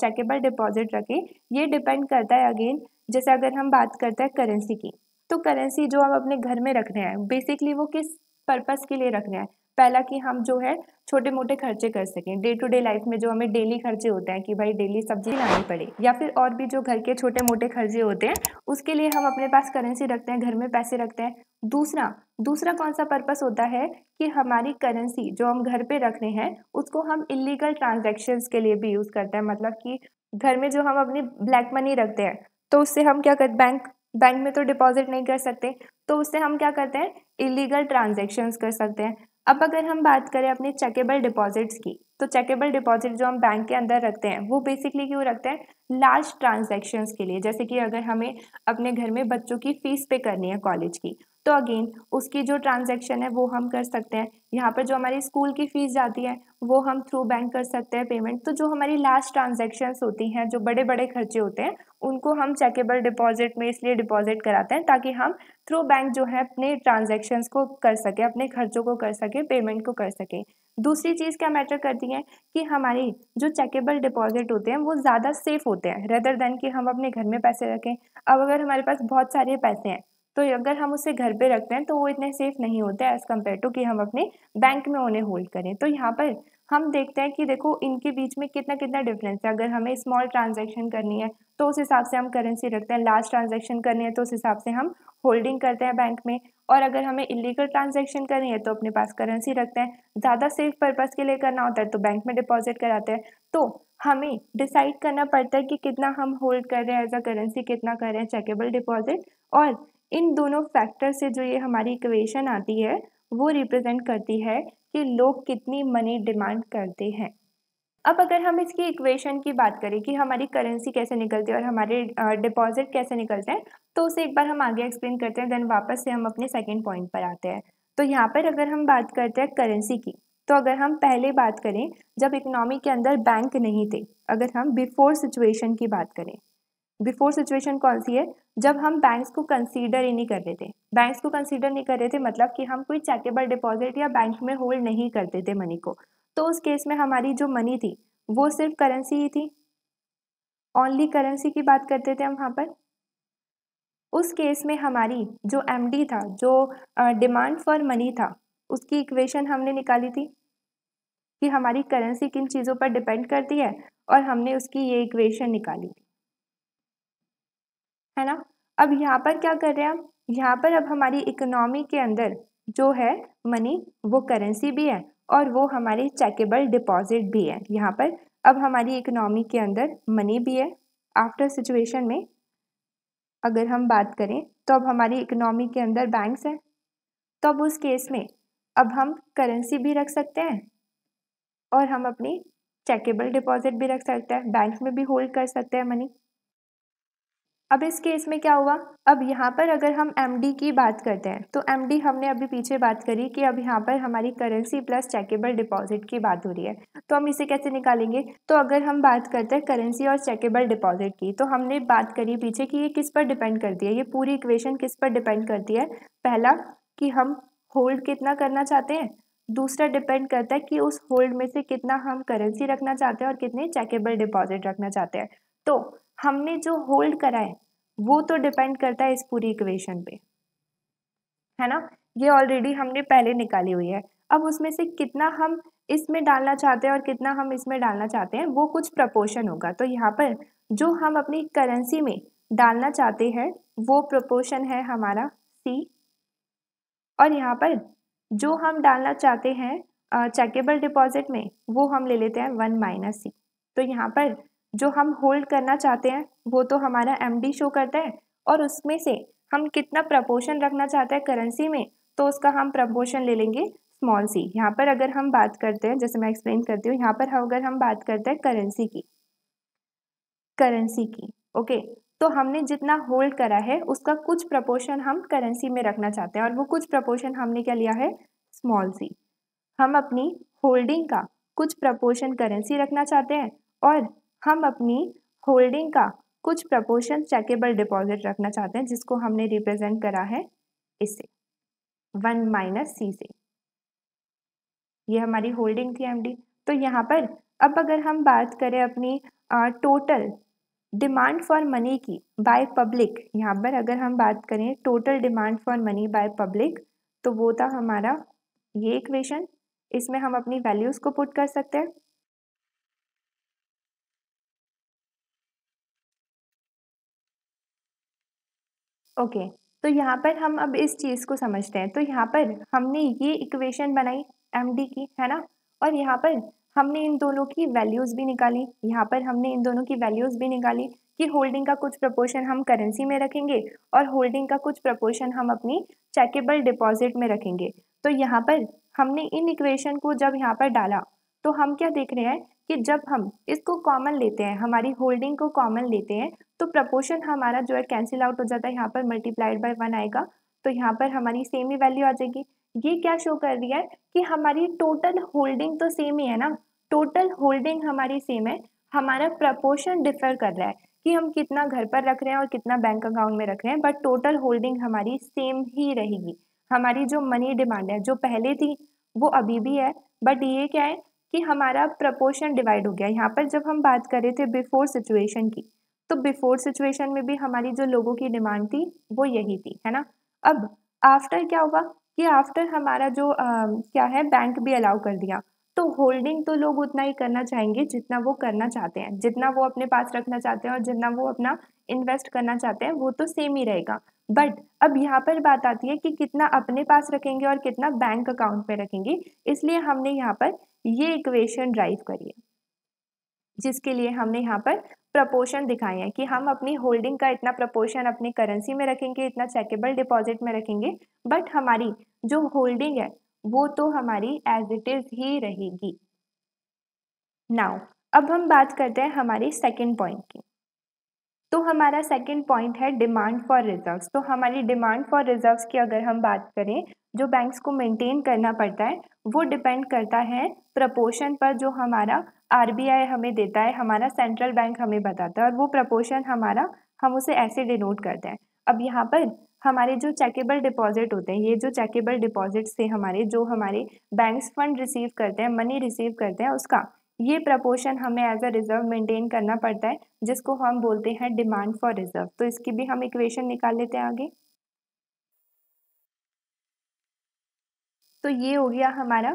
चेकेबल डिपॉजिट रखें ये डिपेंड करता है अगेन जैसे अगर हम बात करते हैं करेंसी की तो करेंसी जो हम अपने घर में रख रहे हैं बेसिकली वो किस पर्पज़ के लिए रख रहे हैं पहला कि हम जो है छोटे मोटे खर्चे कर सकें डे टू डे लाइफ में जो हमें डेली खर्चे होते हैं कि भाई डेली सब्जी लानी पड़े या फिर और भी जो घर के छोटे मोटे खर्चे होते हैं उसके लिए हम अपने पास करेंसी रखते हैं घर में पैसे रखते हैं दूसरा दूसरा कौन सा पर्पस होता है कि हमारी करेंसी जो हम घर पे रख रहे हैं उसको हम इलीगल ट्रांजेक्शन के लिए भी यूज़ करते हैं मतलब कि घर में जो हम अपनी ब्लैक मनी रखते हैं तो उससे हम क्या करते बैंक बैंक में तो डिपॉजिट नहीं कर सकते तो उससे हम क्या करते हैं इलीगल ट्रांजेक्शन्स कर सकते हैं अब अगर हम बात करें अपने चेकेबल डिपॉजिट्स की तो चेकेबल डिपॉजिट जो हम बैंक के अंदर रखते हैं वो बेसिकली क्यों रखते हैं लार्ज ट्रांजेक्शन के लिए जैसे कि अगर हमें अपने घर में बच्चों की फ़ीस पे करनी है कॉलेज की तो अगेन उसकी जो ट्रांजेक्शन है वो हम कर सकते हैं यहाँ पर जो हमारी स्कूल की फ़ीस जाती है वो हम थ्रू बैंक कर सकते हैं पेमेंट तो जो हमारी लास्ट ट्रांजेक्शन्स होती हैं जो बड़े बड़े खर्चे होते हैं उनको हम चेकेबल डिपॉजिट में इसलिए डिपॉजिट कराते हैं ताकि हम थ्रू बैंक जो है अपने ट्रांजेक्शन्स को कर सकें अपने खर्चों को कर सकें पेमेंट को कर सकें दूसरी चीज़ क्या मैटर करती है कि हमारी जो चेकेबल डिपॉजिट होते हैं वो ज़्यादा सेफ़ होते हैं रेदर देन कि हम अपने घर में पैसे रखें अब अगर हमारे पास बहुत सारे पैसे हैं तो अगर हम उसे घर पे रखते हैं तो वो इतने सेफ नहीं होते एज़ कम्पेयर टू कि हम अपने बैंक में उन्हें होल्ड करें तो यहाँ पर हम देखते हैं कि देखो इनके बीच में कितना कितना डिफरेंस है अगर हमें स्मॉल ट्रांजेक्शन करनी है तो उस हिसाब से हम करेंसी रखते हैं लार्ज ट्रांजेक्शन करनी है तो उस हिसाब से हम होल्डिंग करते हैं बैंक में और अगर हमें इलीगल ट्रांजेक्शन करनी है तो अपने पास करेंसी रखते हैं ज़्यादा सेफ पर्पज़ के लिए करना होता है तो बैंक में डिपॉजिट कराते हैं तो हमें डिसाइड करना पड़ता है कि कितना हम होल्ड कर रहे हैं एज अ करेंसी कितना कर रहे हैं चेकेबल डिपॉजिट और इन दोनों फैक्टर से जो ये हमारी इक्वेशन आती है वो रिप्रेजेंट करती है कि लोग कितनी मनी डिमांड करते हैं अब अगर हम इसकी इक्वेशन की बात करें कि हमारी करेंसी कैसे निकलती है और हमारे डिपॉजिट कैसे निकलते हैं तो उसे एक बार हम आगे एक्सप्लेन करते हैं देन वापस से हम अपने सेकेंड पॉइंट पर आते हैं तो यहाँ पर अगर हम बात करते हैं करेंसी की तो अगर हम पहले बात करें जब इकोनॉमी के अंदर बैंक नहीं थे अगर हम बिफोर सिचुएशन की बात करें बिफोर सिचुएशन कौन सी है जब हम बैंक्स को कंसीडर ही नहीं कर रहे थे बैंक्स को कंसीडर नहीं कर रहे थे मतलब कि हम कोई चैकेबल डिपॉजिट या बैंक में होल्ड नहीं करते थे मनी को तो उस केस में हमारी जो मनी थी वो सिर्फ करेंसी ही थी ओनली करेंसी की बात करते थे हम वहाँ पर उस केस में हमारी जो एम था जो डिमांड फॉर मनी था उसकी इक्वेशन हमने निकाली थी कि हमारी करेंसी किन चीज़ों पर डिपेंड करती है और हमने उसकी ये इक्वेशन निकाली है ना अब यहाँ पर क्या कर रहे हैं हम यहाँ पर अब हमारी इकोनॉमी के अंदर जो है मनी वो करेंसी भी है और वो हमारी चेकेबल डिपॉजिट भी है यहाँ पर अब हमारी इकोनॉमी के अंदर मनी भी है आफ्टर सिचुएशन में अगर हम बात करें तो अब हमारी इकोनॉमी के अंदर बैंक्स हैं तो अब उस केस में अब हम करेंसी भी रख सकते हैं और हम अपनी चेकेबल डिपॉजिट भी रख सकते हैं बैंक में भी होल्ड कर सकते हैं मनी अब इस केस में क्या हुआ अब यहाँ पर अगर हम एम की बात करते हैं तो एम हमने अभी पीछे बात करी कि अब यहाँ पर हमारी करेंसी प्लस चेकेबल डिपॉजिट की बात हो रही है तो हम इसे कैसे निकालेंगे तो अगर हम बात करते हैं करेंसी और चेकेबल डिपॉजिट की तो हमने बात करी पीछे कि ये किस पर डिपेंड करती है ये पूरी इक्वेशन किस पर डिपेंड करती है पहला कि हम होल्ड कितना करना चाहते हैं दूसरा डिपेंड करता है कि उस होल्ड में से कितना हम करेंसी रखना चाहते हैं और कितने चेकेबल डिपॉजिट रखना चाहते हैं तो हमने जो होल्ड करा है वो तो डिपेंड करता है इस पूरी इक्वेशन पे है ना ये ऑलरेडी हमने पहले निकाली हुई है अब उसमें से कितना हम इसमें डालना चाहते हैं और कितना हम इसमें डालना चाहते हैं वो कुछ प्रपोर्शन होगा तो यहाँ पर जो हम अपनी करेंसी में डालना चाहते हैं वो प्रपोर्शन है हमारा सी और यहाँ पर जो हम डालना चाहते हैं चेकेबल डिपॉजिट में वो हम ले लेते हैं वन माइनस सी तो यहाँ पर जो हम होल्ड करना चाहते हैं वो तो हमारा एम शो करता है और उसमें से हम कितना प्रपोर्शन रखना चाहते हैं करेंसी में तो उसका हम प्रपोर्शन ले लेंगे स्मॉल सी यहाँ पर अगर हम बात करते हैं जैसे मैं एक्सप्लेन करती हूँ यहाँ पर अगर हम बात करते हैं करेंसी की करेंसी की ओके तो हमने जितना होल्ड करा है उसका कुछ प्रपोर्शन हम करेंसी में रखना चाहते हैं और वो कुछ प्रपोर्शन हमने क्या लिया है स्मॉल सी हम अपनी होल्डिंग का कुछ प्रपोर्शन करेंसी रखना चाहते हैं और हम अपनी होल्डिंग का कुछ प्रपोर्शन चेकेबल डिपॉजिट रखना चाहते हैं जिसको हमने रिप्रेजेंट करा है इससे वन माइनस सी से ये हमारी होल्डिंग थी एमडी तो यहाँ पर अब अगर हम बात करें अपनी आ, टोटल डिमांड फॉर मनी की बाय पब्लिक यहाँ पर अगर हम बात करें total demand for money by public तो वो था हमारा ये इक्वेशन इसमें हम अपनी वैल्यूज़ को पुट कर सकते हैं ओके तो यहाँ पर हम अब इस चीज़ को समझते हैं तो यहाँ पर हमने ये इक्वेशन बनाई एम की है ना और यहाँ पर हमने इन दोनों की वैल्यूज़ भी निकाली यहाँ पर हमने इन दोनों की वैल्यूज़ भी निकाली कि होल्डिंग का कुछ प्रपोर्शन हम करेंसी में रखेंगे और होल्डिंग का कुछ प्रपोर्शन हम अपनी चेकेबल डिपॉजिट में रखेंगे तो यहाँ पर हमने इन इक्वेशन को जब यहाँ पर डाला तो हम क्या देख रहे हैं कि जब हम इसको कॉमन लेते हैं हमारी होल्डिंग को कॉमन लेते हैं तो प्रपोर्शन हमारा जो है कैंसिल आउट हो जाता है यहाँ पर मल्टीप्लाइड बाई वन आएगा तो यहाँ पर हमारी सेम ही वैल्यू आ जाएगी ये क्या शो कर रही है कि हमारी टोटल होल्डिंग तो सेम ही है ना टोटल होल्डिंग हमारी सेम है हमारा प्रपोर्शन डिफर कर रहा है कि हम कितना घर पर रख रहे हैं और कितना बैंक अकाउंट में रख रहे हैं बट टोटल होल्डिंग हमारी सेम ही रहेगी हमारी जो मनी डिमांड है जो पहले थी वो अभी भी है बट ये क्या है कि हमारा प्रपोर्शन डिवाइड हो गया यहाँ पर जब हम बात कर रहे थे बिफोर सिचुएशन की तो बिफोर सिचुएशन में भी हमारी जो लोगों की डिमांड थी वो यही थी है ना अब आफ्टर क्या होगा कि आफ्टर हमारा जो आ, क्या है बैंक भी अलाउ कर दिया तो होल्डिंग तो लोग उतना ही करना चाहेंगे जितना वो करना चाहते हैं जितना वो अपने पास रखना चाहते हैं और जितना वो अपना इन्वेस्ट करना चाहते हैं वो तो सेम ही रहेगा बट अब यहाँ पर बात आती है कि कितना अपने पास रखेंगे और कितना बैंक अकाउंट में रखेंगे इसलिए हमने यहाँ पर ये इक्वेशन ड्राइव करिए जिसके लिए हमने यहाँ पर प्रपोर्शन दिखाए हैं कि हम अपनी होल्डिंग का इतना प्रपोर्शन अपनी करेंसी में रखेंगे इतना चेकेबल डिपॉजिट में रखेंगे बट हमारी जो होल्डिंग है वो तो हमारी एज इट इज ही रहेगी नाउ अब हम बात करते हैं हमारी सेकेंड पॉइंट की तो हमारा सेकंड पॉइंट है डिमांड फॉर रिजर्व्स तो हमारी डिमांड फॉर रिजर्व्स की अगर हम बात करें जो बैंक्स को मेंटेन करना पड़ता है वो डिपेंड करता है प्रपोशन पर जो हमारा आर हमें देता है हमारा सेंट्रल बैंक हमें बताता है और वो प्रपोशन हमारा हम उसे ऐसे डिनोट करते हैं अब यहाँ पर हमारे जो चेकेबल डिपॉजिट होते हैं ये जो चेकेबल डिपॉजिट से हमारे जो हमारे बैंक्स फंड रिसीव करते हैं मनी रिसीव करते हैं उसका ये प्रपोर्शन हमें एज अ रिजर्व मेंटेन करना पड़ता है जिसको हम बोलते हैं डिमांड फॉर रिजर्व तो इसकी भी हम इक्वेशन निकाल लेते हैं आगे तो ये हो गया हमारा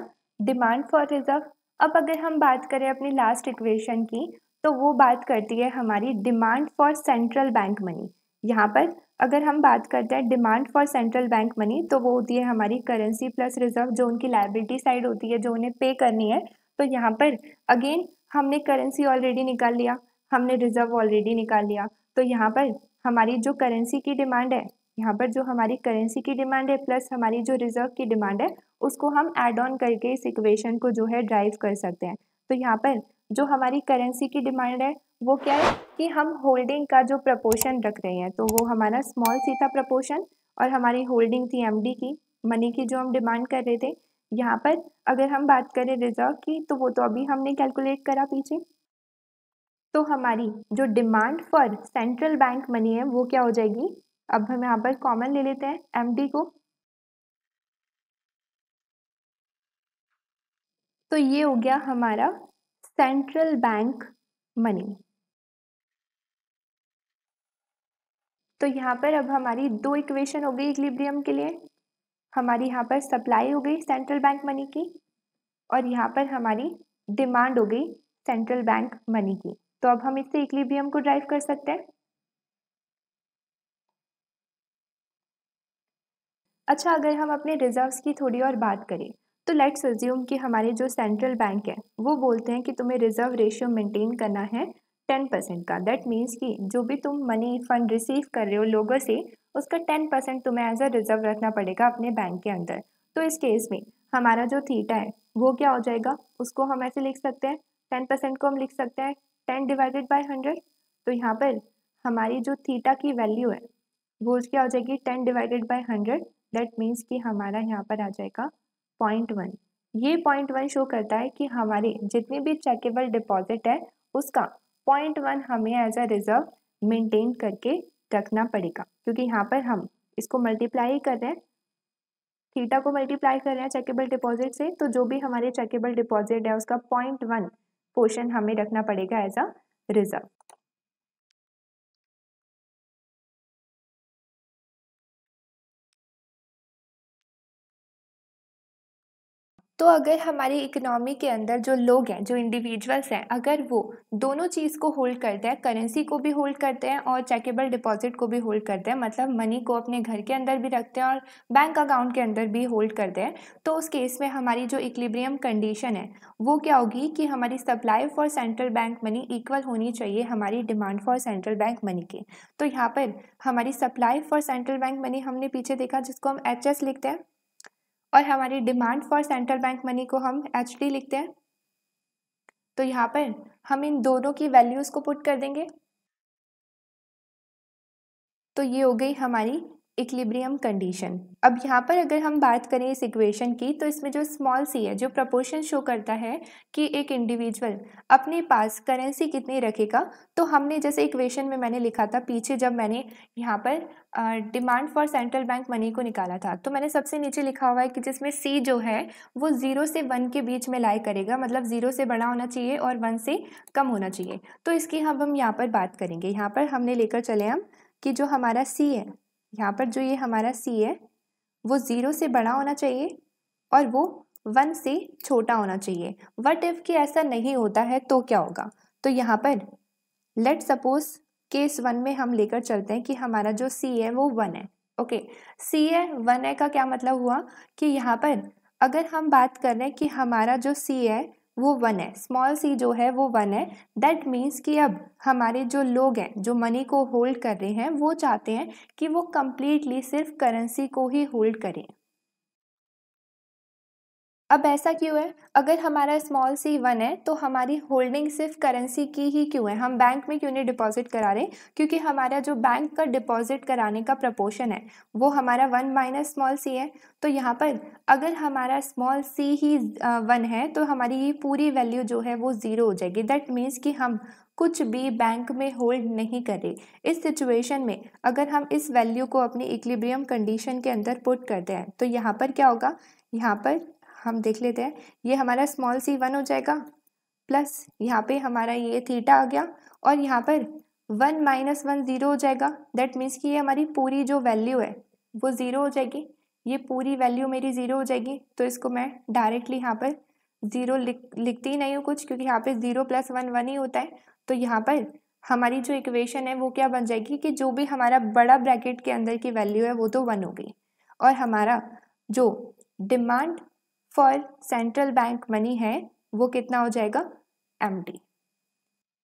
डिमांड फॉर रिजर्व अब अगर हम बात करें अपनी लास्ट इक्वेशन की तो वो बात करती है हमारी demand for central bank money यहाँ पर अगर हम बात करते हैं demand for central bank money तो वो होती है हमारी करेंसी प्लस रिजर्व जो उनकी लाइबिलिटी साइड होती है जो उन्हें पे करनी है तो यहाँ पर अगेन हमने करेंसी ऑलरेडी निकाल लिया हमने रिजर्व ऑलरेडी निकाल लिया तो यहाँ पर हमारी जो करेंसी की डिमांड है यहाँ पर जो हमारी करेंसी की डिमांड है प्लस हमारी जो रिजर्व की डिमांड है उसको हम ऐड ऑन करके इस इक्वेशन को जो है ड्राइव कर सकते हैं तो यहाँ पर जो हमारी करेंसी की डिमांड है वो क्या है कि हम होल्डिंग का जो प्रपोर्शन रख रहे हैं तो वो हमारा स्मॉल सी था प्रपोर्शन और हमारी होल्डिंग थी एम की मनी की जो हम डिमांड कर रहे थे यहाँ पर अगर हम बात करें रिजर्व की तो वो तो अभी हमने कैलकुलेट करा पीछे तो हमारी जो demand for central bank money है वो क्या हो जाएगी अब हम यहाँ पर कॉमन ले लेते हैं एमडी को तो ये हो गया हमारा सेंट्रल बैंक मनी तो यहाँ पर अब हमारी दो इक्वेशन हो गई इक्लिब्रियम के लिए हमारी यहाँ पर सप्लाई हो गई सेंट्रल बैंक मनी की और यहाँ पर हमारी डिमांड हो गई सेंट्रल बैंक मनी की तो अब हम इससे इक्लिबियम को ड्राइव कर सकते हैं अच्छा अगर हम अपने रिजर्व्स की थोड़ी और बात करें तो लेट्स अज्यूम कि हमारे जो सेंट्रल बैंक है वो बोलते हैं कि तुम्हें रिजर्व रेशियो मेंटेन करना है टेन परसेंट का दैट मीन्स कि जो भी तुम मनी फंड रिसीव कर रहे हो लोगों से उसका टेन परसेंट तुम्हें एज अ रिजर्व रखना पड़ेगा अपने बैंक के अंदर तो इस केस में हमारा जो थीटा है वो क्या हो जाएगा उसको हम ऐसे लिख सकते हैं टेन परसेंट को हम लिख सकते हैं टेन डिवाइडेड बाई हंड्रेड तो यहाँ पर हमारी जो थीटा की वैल्यू है वो क्या हो जाएगी ten divided by hundred that means कि हमारा यहाँ पर आ जाएगा पॉइंट वन ये पॉइंट वन शो करता है कि हमारे जितने भी चेकेबल डिपॉजिट है उसका पॉइंट वन हमें एज अ रिजर्व मेंटेन करके रखना पड़ेगा क्योंकि यहाँ पर हम इसको मल्टीप्लाई कर रहे हैं थीटा को मल्टीप्लाई कर रहे हैं चेकेबल डिपॉजिट से तो जो भी हमारे चेकेबल डिपॉजिट है उसका पॉइंट वन पोर्शन हमें रखना पड़ेगा एज अ रिजर्व तो अगर हमारी इकोनॉमी के अंदर जो लोग हैं जो इंडिविजुअल्स हैं अगर वो दोनों चीज़ को होल्ड करते हैं करेंसी को भी होल्ड करते हैं और चेकेबल डिपॉजिट को भी होल्ड करते हैं मतलब मनी को अपने घर के अंदर भी रखते हैं और बैंक अकाउंट के अंदर भी होल्ड करते हैं तो उस केस में हमारी जो इक्लिब्रियम कंडीशन है वो क्या होगी कि हमारी supply for central bank money equal होनी चाहिए हमारी demand for central bank money की तो यहाँ पर हमारी supply for central bank money हमने पीछे देखा जिसको हम एच लिखते हैं और हमारी demand for central bank money को हम एच डी लिखते हैं तो यहाँ पर हम इन दोनों की वैल्यूज़ को पुट कर देंगे तो ये हो गई हमारी इक्लिब्रियम कंडीशन अब यहाँ पर अगर हम बात करें इस इक्वेशन की तो इसमें जो स्मॉल सी है जो प्रपोर्शन शो करता है कि एक इंडिविजुअल अपने पास करेंसी कितनी रखेगा तो हमने जैसे इक्वेशन में मैंने लिखा था पीछे जब मैंने यहाँ पर demand for central bank money को निकाला था तो मैंने सबसे नीचे लिखा हुआ है कि जिसमें सी जो है वो ज़ीरो से वन के बीच में लाई करेगा मतलब ज़ीरो से बड़ा होना चाहिए और वन से कम होना चाहिए तो इसकी हम हम यहाँ पर बात करेंगे यहाँ पर हमने लेकर चले हम कि जो हमारा सी है यहाँ पर जो ये हमारा सी है वो ज़ीरो से बड़ा होना चाहिए और वो वन से छोटा होना चाहिए वट इफ़ कि ऐसा नहीं होता है तो क्या होगा तो यहाँ पर लेट सपोज केस वन में हम लेकर चलते हैं कि हमारा जो सी है वो वन है ओके सी है वन है का क्या मतलब हुआ कि यहाँ पर अगर हम बात कर रहे हैं कि हमारा जो सी है वो वन है स्मॉल सी जो है वो वन है दैट मीन्स कि अब हमारे जो लोग हैं जो मनी को होल्ड कर रहे हैं वो चाहते हैं कि वो कम्प्लीटली सिर्फ करेंसी को ही होल्ड करें अब ऐसा क्यों है अगर हमारा स्मॉल सी वन है तो हमारी होल्डिंग सिर्फ करेंसी की ही क्यों है हम बैंक में क्यों नहीं डिपॉजिट करा रहे क्योंकि हमारा जो बैंक का डिपॉजिट कराने का प्रपोर्शन है वो हमारा वन माइनस स्मॉल सी है तो यहाँ पर अगर हमारा स्मॉल सी ही वन है तो हमारी ये पूरी वैल्यू जो है वो ज़ीरो हो जाएगी दैट मीन्स कि हम कुछ भी बैंक में होल्ड नहीं करें इस सिचुएशन में अगर हम इस वैल्यू को अपनी इक्लिब्रियम कंडीशन के अंदर पुट करते हैं तो यहाँ पर क्या होगा यहाँ पर हम देख लेते हैं ये हमारा स्मॉल सी वन हो जाएगा प्लस यहाँ पे हमारा ये थीटा आ गया और यहाँ पर वन माइनस वन ज़ीरो हो जाएगा दैट मीन्स कि ये हमारी पूरी जो वैल्यू है वो ज़ीरो हो जाएगी ये पूरी वैल्यू मेरी ज़ीरो हो जाएगी तो इसको मैं डायरेक्टली यहाँ पर ज़ीरो लिख लिखती ही नहीं हूँ कुछ क्योंकि यहाँ पे ज़ीरो प्लस वन वन ही होता है तो यहाँ पर हमारी जो इक्वेशन है वो क्या बन जाएगी कि जो भी हमारा बड़ा ब्रैकेट के अंदर की वैल्यू है वो तो वन हो गई और हमारा जो demand for central bank money है वो कितना हो जाएगा एम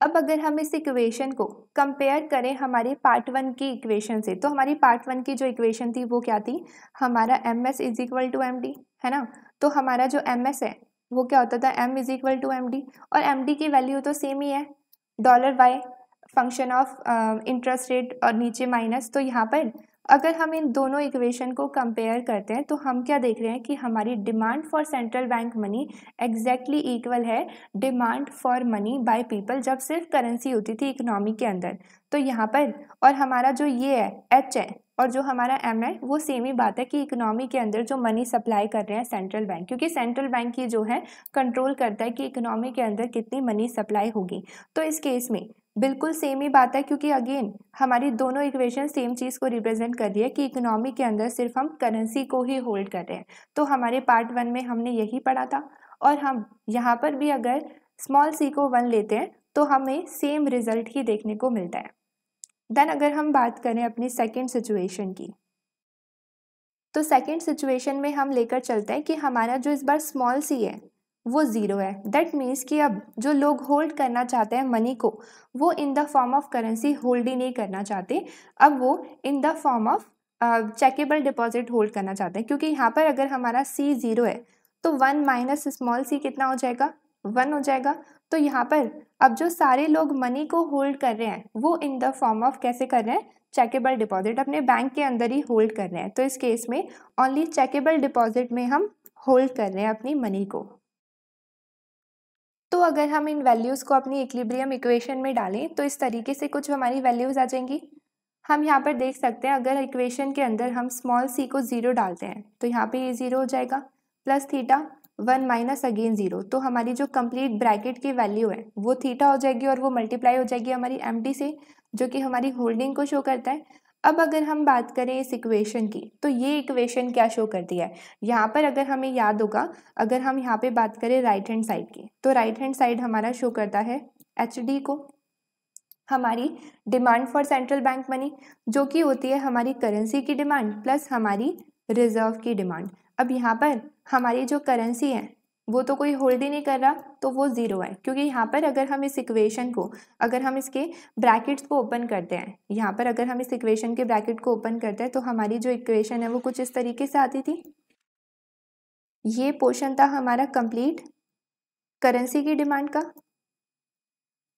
अब अगर हम इस इक्वेशन को कंपेयर करें हमारी पार्ट वन की इक्वेशन से तो हमारी पार्ट वन की जो इक्वेशन थी वो क्या थी हमारा M S is equal to M D है ना तो हमारा जो एम एस है वो क्या होता था M is equal to M D और एम डी की वैल्यू तो सेम ही है dollar Y function of interest rate और नीचे माइनस तो यहाँ पर अगर हम इन दोनों इक्वेशन को कंपेयर करते हैं तो हम क्या देख रहे हैं कि हमारी demand for central bank money exactly equal है demand for money by people जब सिर्फ करेंसी होती थी इकोनॉमी के अंदर तो यहाँ पर और हमारा जो ये है एच है और जो हमारा एम है वो सेम ही बात है कि इकोनॉमी के अंदर जो मनी सप्लाई कर रहे हैं सेंट्रल बैंक क्योंकि सेंट्रल बैंक ये जो है कंट्रोल करता है कि इकोनॉमी के अंदर कितनी मनी सप्लाई होगी तो इस केस में बिल्कुल सेम ही बात है क्योंकि अगेन हमारी दोनों इक्वेशन सेम चीज़ को रिप्रेजेंट कर रही है कि इकोनॉमी के अंदर सिर्फ हम करेंसी को ही होल्ड कर रहे हैं तो हमारे पार्ट वन में हमने यही पढ़ा था और हम यहाँ पर भी अगर स्मॉल सी को वन लेते हैं तो हमें सेम रिजल्ट ही देखने को मिलता है देन अगर हम बात करें अपनी सेकेंड सिचुएशन की तो सेकेंड सिचुएशन में हम लेकर चलते हैं कि हमारा जो इस बार स्मॉल सी है वो ज़ीरो है दैट मीन्स कि अब जो लोग होल्ड करना चाहते हैं मनी को वो in the form of currency hold ही नहीं करना चाहते अब वो in the form of checkable deposit hold करना चाहते हैं क्योंकि यहाँ पर अगर हमारा सी ज़ीरो है तो वन माइनस स्मॉल सी कितना हो जाएगा वन हो जाएगा तो यहाँ पर अब जो सारे लोग मनी को होल्ड कर रहे हैं वो इन द फॉर्म ऑफ कैसे कर रहे हैं चेकेबल डिपॉजिट अपने बैंक के अंदर ही होल्ड कर रहे हैं तो इस केस में ओनली चेकेबल डिपॉजिट में हम होल्ड कर रहे हैं अपनी मनी को तो अगर हम इन वैल्यूज़ को अपनी इक्लिब्रियम इक्वेशन में डालें तो इस तरीके से कुछ हमारी वैल्यूज़ आ जाएंगी हम यहाँ पर देख सकते हैं अगर इक्वेशन के अंदर हम स्मॉल सी को ज़ीरो डालते हैं तो यहाँ पे ये ज़ीरो हो जाएगा plus theta one minus again zero तो हमारी जो कंप्लीट ब्रैकेट की वैल्यू है वो थीटा हो जाएगी और वो मल्टीप्लाई हो जाएगी हमारी एम से जो कि हमारी होल्डिंग को शो करता है अब अगर हम बात करें इस इक्वेशन की तो ये इक्वेशन क्या शो करती है यहाँ पर अगर हमें याद होगा अगर हम यहाँ पे बात करें राइट हैंड साइड की तो राइट हैंड साइड हमारा शो करता है एच डी को हमारी demand for central bank money जो कि होती है हमारी करेंसी की डिमांड प्लस हमारी रिजर्व की डिमांड अब यहाँ पर हमारी जो करेंसी है वो तो कोई होल्ड ही नहीं कर रहा तो वो ज़ीरो है क्योंकि यहाँ पर अगर हम इस इक्वेशन को अगर हम इसके ब्रैकेट्स को ओपन करते हैं यहाँ पर अगर हम इस इक्वेशन के ब्रैकेट को ओपन करते हैं तो हमारी जो इक्वेशन है वो कुछ इस तरीके से आती थी ये पोर्शन था हमारा कंप्लीट करेंसी की डिमांड का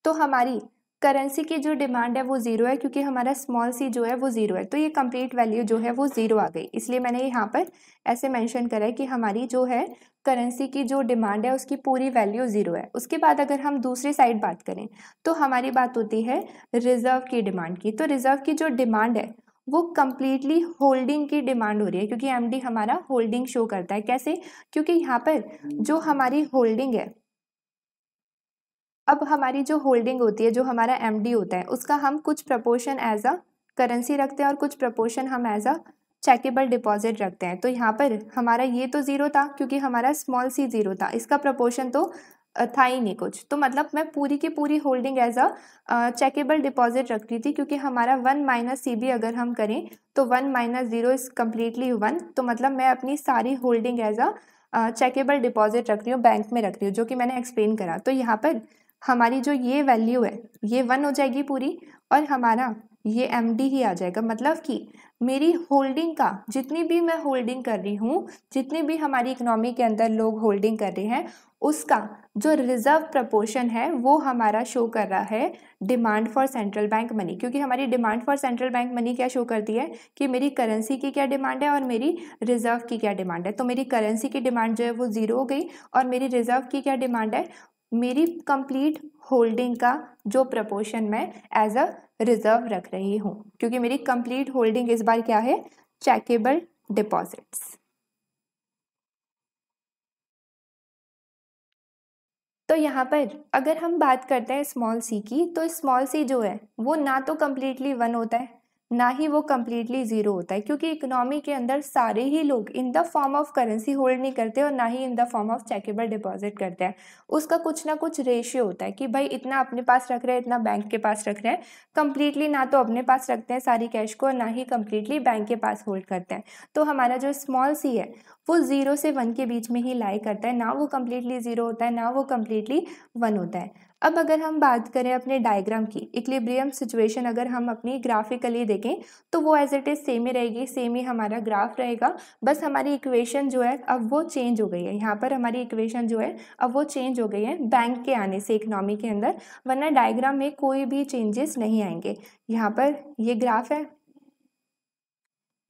तो हमारी करेंसी की जो डिमांड है वो ज़ीरो है क्योंकि हमारा स्मॉल सी जो है वो ज़ीरो है तो ये कंप्लीट वैल्यू जो है वो ज़ीरो आ गई इसलिए मैंने यहाँ पर ऐसे मेंशन करा है कि हमारी जो है करेंसी की जो डिमांड है उसकी पूरी वैल्यू ज़ीरो है उसके बाद अगर हम दूसरी साइड बात करें तो हमारी बात होती है रिज़र्व की डिमांड की तो रिज़र्व की जो डिमांड है वो कम्प्लीटली होल्डिंग की डिमांड हो रही है क्योंकि एमडी हमारा होल्डिंग शो करता है कैसे क्योंकि यहाँ पर जो हमारी होल्डिंग है अब हमारी जो होल्डिंग होती है जो हमारा एम होता है उसका हम कुछ प्रपोर्शन एज अ करेंसी रखते हैं और कुछ प्रपोर्शन हम एज अ चेकेबल डिपॉजिट रखते हैं तो यहाँ पर हमारा ये तो ज़ीरो था क्योंकि हमारा स्मॉल सी ज़ीरो था इसका प्रपोर्शन तो था ही नहीं कुछ तो मतलब मैं पूरी की पूरी holding as a checkable deposit रख रही थी क्योंकि हमारा वन माइनस सी बी अगर हम करें तो one minus zero is completely one तो मतलब मैं अपनी सारी holding as a checkable deposit रख रही हूँ बैंक में रख रही हूँ जो कि मैंने एक्सप्लेन करा तो यहाँ पर हमारी जो ये वैल्यू है ये वन हो जाएगी पूरी और हमारा ये एम ही आ जाएगा मतलब कि मेरी होल्डिंग का जितनी भी मैं होल्डिंग कर रही हूँ जितनी भी हमारी इकोनॉमी के अंदर लोग होल्डिंग कर रहे हैं उसका जो रिजर्व प्रपोर्शन है वो हमारा शो कर रहा है demand for central bank money क्योंकि हमारी demand for central bank money क्या शो करती है कि मेरी करेंसी की क्या डिमांड है और मेरी रिजर्व की क्या डिमांड है तो मेरी करेंसी की डिमांड जो है वो ज़ीरो हो गई और मेरी रिजर्व की क्या डिमांड है मेरी कंप्लीट होल्डिंग का जो प्रपोर्शन मैं एज अ रिजर्व रख रही हूँ क्योंकि मेरी कंप्लीट होल्डिंग इस बार क्या है चेकेबल डिपॉजिट्स तो यहाँ पर अगर हम बात करते हैं स्मॉल सी की तो स्मॉल सी जो है वो ना तो कम्प्लीटली वन होता है ना ही वो कम्प्लीटली ज़ीरो होता है क्योंकि इकोनॉमी के अंदर सारे ही लोग in the form of currency hold नहीं करते और ना ही in the form of checkable deposit करते हैं उसका कुछ ना कुछ रेशियो होता है कि भाई इतना अपने पास रख रहे हैं इतना बैंक के पास रख रहे हैं कम्प्लीटली ना तो अपने पास रखते हैं सारी कैश को और ना ही कम्प्लीटली बैंक के पास होल्ड करते हैं तो हमारा जो स्मॉल सी है वो ज़ीरो से वन के बीच में ही लाई करता है ना वो कम्प्लीटली ज़ीरो होता है ना वो कम्प्लीटली वन होता है अब अगर हम बात करें अपने डायग्राम की इक्लिब्रियम सिचुएशन अगर हम अपनी ग्राफिकली देखें तो वो एज इट इज़ सेम ही रहेगी सेम ही हमारा ग्राफ रहेगा बस हमारी इक्वेशन जो है अब वो चेंज हो गई है यहाँ पर हमारी इक्वेशन जो है अब वो चेंज हो गई है बैंक के आने से इकनॉमी के अंदर वरना डायग्राम में कोई भी चेंजेस नहीं आएंगे यहाँ पर ये ग्राफ है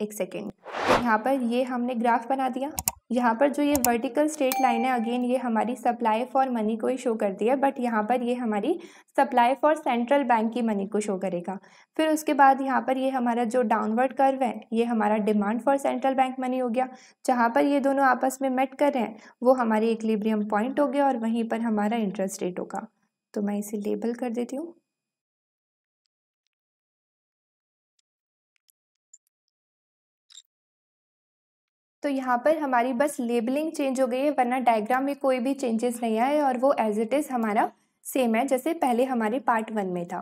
एक सेकेंड यहाँ पर ये हमने ग्राफ बना दिया यहाँ पर जो ये वर्टिकल स्ट्रेट लाइन है अगेन ये हमारी सप्लाई फॉर मनी को ही शो करती है बट यहाँ पर ये हमारी सप्लाई फॉर सेंट्रल बैंक की मनी को शो करेगा फिर उसके बाद यहाँ पर ये हमारा जो डाउनवर्ड कर्व है ये हमारा demand for central bank money हो गया जहाँ पर ये दोनों आपस में मेट कर रहे हैं वो हमारे इक्लिब्रियम पॉइंट हो गया और वहीं पर हमारा इंटरेस्ट रेट होगा तो मैं इसे लेबल कर देती हूँ तो यहाँ पर हमारी बस लेबलिंग चेंज हो गई है वरना डायग्राम में कोई भी चेंजेस नहीं आए और वो एज इट इज़ हमारा सेम है जैसे पहले हमारे पार्ट वन में था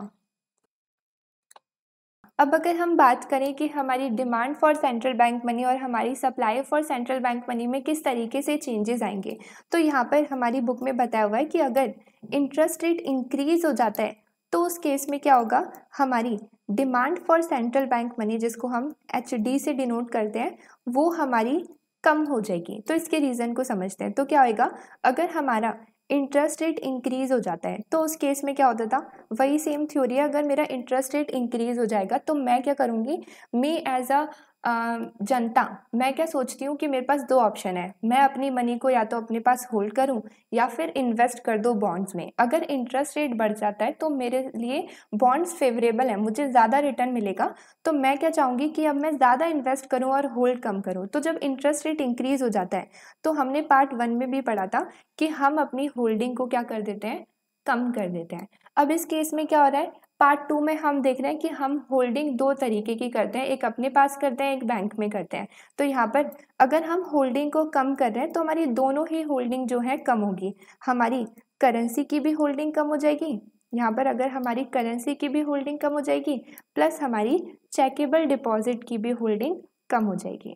अब अगर हम बात करें कि हमारी demand for central bank money और हमारी supply for central bank money में किस तरीके से चेंजेस आएंगे तो यहाँ पर हमारी बुक में बताया हुआ है कि अगर इंटरेस्ट रेट इंक्रीज़ हो जाता है तो उस केस में क्या होगा हमारी demand for central bank money जिसको हम एच डी से डिनोट करते हैं वो हमारी कम हो जाएगी तो इसके रीज़न को समझते हैं तो क्या होएगा अगर हमारा इंटरेस्ट रेट इंक्रीज हो जाता है तो उस केस में क्या होता था वही सेम थ्योरी है अगर मेरा इंटरेस्ट रेट इंक्रीज हो जाएगा तो मैं क्या करूँगी मैं एज अ जनता मैं क्या सोचती हूँ कि मेरे पास दो ऑप्शन है मैं अपनी मनी को या तो अपने पास होल्ड करूँ या फिर इन्वेस्ट कर दो बॉन्ड्स में अगर इंटरेस्ट रेट बढ़ जाता है तो मेरे लिए बॉन्ड्स फेवरेबल है मुझे ज़्यादा रिटर्न मिलेगा तो मैं क्या चाहूँगी कि अब मैं ज़्यादा इन्वेस्ट करूँ और होल्ड कम करूँ तो जब इंटरेस्ट रेट इंक्रीज़ हो जाता है तो हमने पार्ट वन में भी पढ़ा था कि हम अपनी होल्डिंग को क्या कर देते हैं कम कर देते हैं अब इस केस में क्या हो रहा है पार्ट टू में हम देख रहे हैं कि हम होल्डिंग दो तरीके की करते हैं एक अपने पास करते हैं एक बैंक में करते हैं तो यहाँ पर अगर हम होल्डिंग को कम कर रहे हैं तो हमारी दोनों ही होल्डिंग जो है कम होगी हमारी करेंसी की भी होल्डिंग कम हो जाएगी यहाँ पर अगर हमारी करेंसी की भी होल्डिंग कम हो जाएगी प्लस हमारी चेकेबल डिपॉजिट की भी होल्डिंग कम हो जाएगी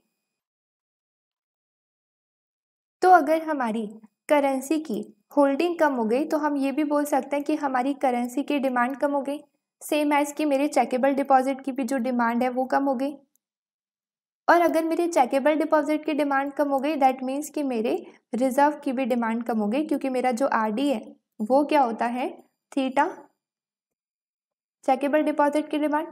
तो अगर हमारी करेंसी की होल्डिंग कम हो गई तो हम ये भी बोल सकते हैं कि हमारी करेंसी की डिमांड कम हो गई सेम एज कि मेरे चेकेबल डिपॉजिट की भी जो डिमांड है वो कम हो गई और अगर मेरे चेकेबल डिपॉजिट की डिमांड कम हो गई दैट मीन्स कि मेरे रिजर्व की भी डिमांड कम हो गई क्योंकि मेरा जो आरडी है वो क्या होता है थीटा चेकेबल डिपॉजिट की डिमांड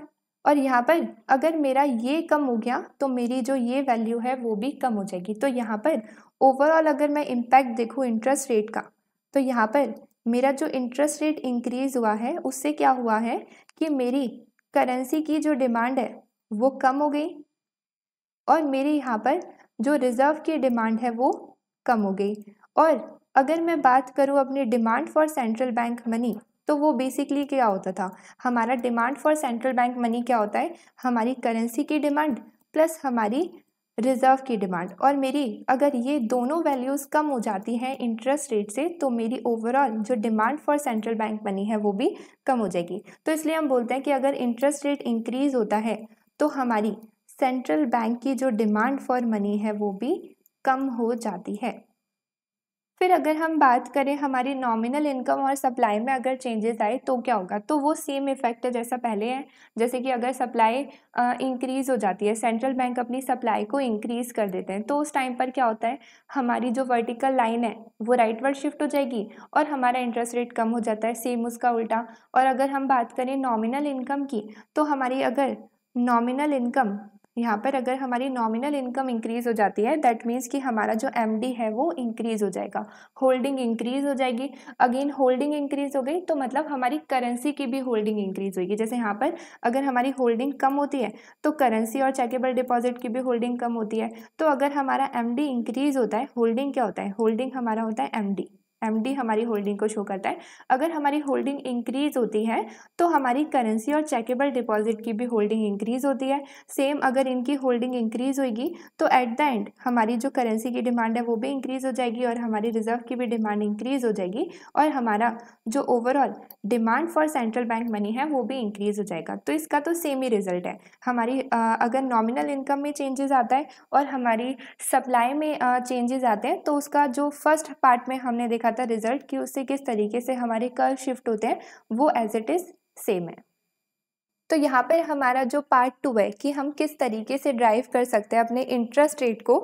और यहाँ पर अगर मेरा ये कम हो गया तो मेरी जो ये वैल्यू है वो भी कम हो जाएगी तो यहाँ पर ओवरऑल अगर मैं इम्पैक्ट देखूँ इंटरेस्ट रेट का तो यहाँ पर मेरा जो इंटरेस्ट रेट इंक्रीज़ हुआ है उससे क्या हुआ है कि मेरी करेंसी की जो डिमांड है वो कम हो गई और मेरे यहाँ पर जो रिज़र्व की डिमांड है वो कम हो गई और अगर मैं बात करूँ अपनी demand for central bank money तो वो बेसिकली क्या होता था हमारा demand for central bank money क्या होता है हमारी करेंसी की डिमांड प्लस हमारी रिज़र्व की डिमांड और मेरी अगर ये दोनों वैल्यूज़ कम हो जाती हैं इंटरेस्ट रेट से तो मेरी ओवरऑल जो डिमांड फॉर सेंट्रल बैंक बनी है वो भी कम हो जाएगी तो इसलिए हम बोलते हैं कि अगर इंटरेस्ट रेट इंक्रीज़ होता है तो हमारी सेंट्रल बैंक की जो डिमांड फॉर मनी है वो भी कम हो जाती है फिर अगर हम बात करें हमारी नॉमिनल इनकम और सप्लाई में अगर चेंजेस आए तो क्या होगा तो वो सेम इफेक्ट है जैसा पहले है जैसे कि अगर सप्लाई इंक्रीज़ हो जाती है सेंट्रल बैंक अपनी सप्लाई को इंक्रीज़ कर देते हैं तो उस टाइम पर क्या होता है हमारी जो वर्टिकल लाइन है वो राइट वर्ड शिफ्ट हो जाएगी और हमारा इंटरेस्ट रेट कम हो जाता है सेम उसका उल्टा और अगर हम बात करें नॉमिनल इनकम की तो हमारी अगर नॉमिनल इनकम यहाँ पर अगर हमारी नॉमिनल इनकम इंक्रीज़ हो जाती है दैट मीन्स कि हमारा जो एम है वो इंक्रीज़ हो जाएगा होल्डिंग इंक्रीज़ हो जाएगी अगेन होल्डिंग इंक्रीज़ हो गई तो मतलब हमारी करेंसी की भी होल्डिंग इंक्रीज़ होगी जैसे यहाँ पर अगर हमारी होल्डिंग कम होती है तो करेंसी और चेकेबल डिपॉजिट की भी होल्डिंग कम होती है तो अगर हमारा एम इंक्रीज़ होता है होल्डिंग क्या होता है होल्डिंग हमारा होता है एम एम हमारी होल्डिंग को शो करता है अगर हमारी होल्डिंग इंक्रीज होती है तो हमारी करेंसी और चेकेबल डिपॉजिट की भी होल्डिंग इंक्रीज होती है सेम अगर इनकी होल्डिंग इंक्रीज होगी तो एट द एंड हमारी जो करेंसी की डिमांड है वो भी इंक्रीज हो जाएगी और हमारी रिजर्व की भी डिमांड इंक्रीज हो जाएगी और हमारा जो overall demand for central bank money है वो भी इंक्रीज हो जाएगा तो इसका तो सेम ही रिजल्ट है हमारी अगर नॉमिनल इनकम में चेंजेस आता है और हमारी सप्लाई में चेंजेस आते हैं तो उसका जो फर्स्ट पार्ट में हमने देखा दिखाता है रिजल्ट कि उससे किस तरीके से हमारे कर्व शिफ्ट होते हैं वो एज इट इज़ सेम है तो यहाँ पर हमारा जो पार्ट टू है कि हम किस तरीके से ड्राइव कर सकते हैं अपने इंटरेस्ट रेट को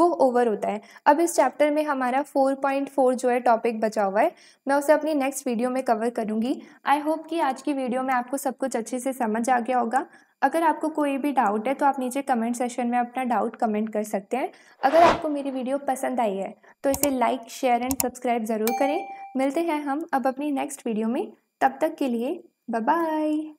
वो ओवर होता है अब इस चैप्टर में हमारा 4.4 जो है टॉपिक बचा हुआ है मैं उसे अपनी नेक्स्ट वीडियो में कवर करूँगी आई होप कि आज की वीडियो में आपको सब कुछ अच्छे से समझ आ गया होगा अगर आपको कोई भी डाउट है तो आप नीचे कमेंट सेशन में अपना डाउट कमेंट कर सकते हैं अगर आपको मेरी वीडियो पसंद आई है तो इसे लाइक शेयर एंड सब्सक्राइब ज़रूर करें मिलते हैं हम अब अपनी नेक्स्ट वीडियो में तब तक के लिए बाय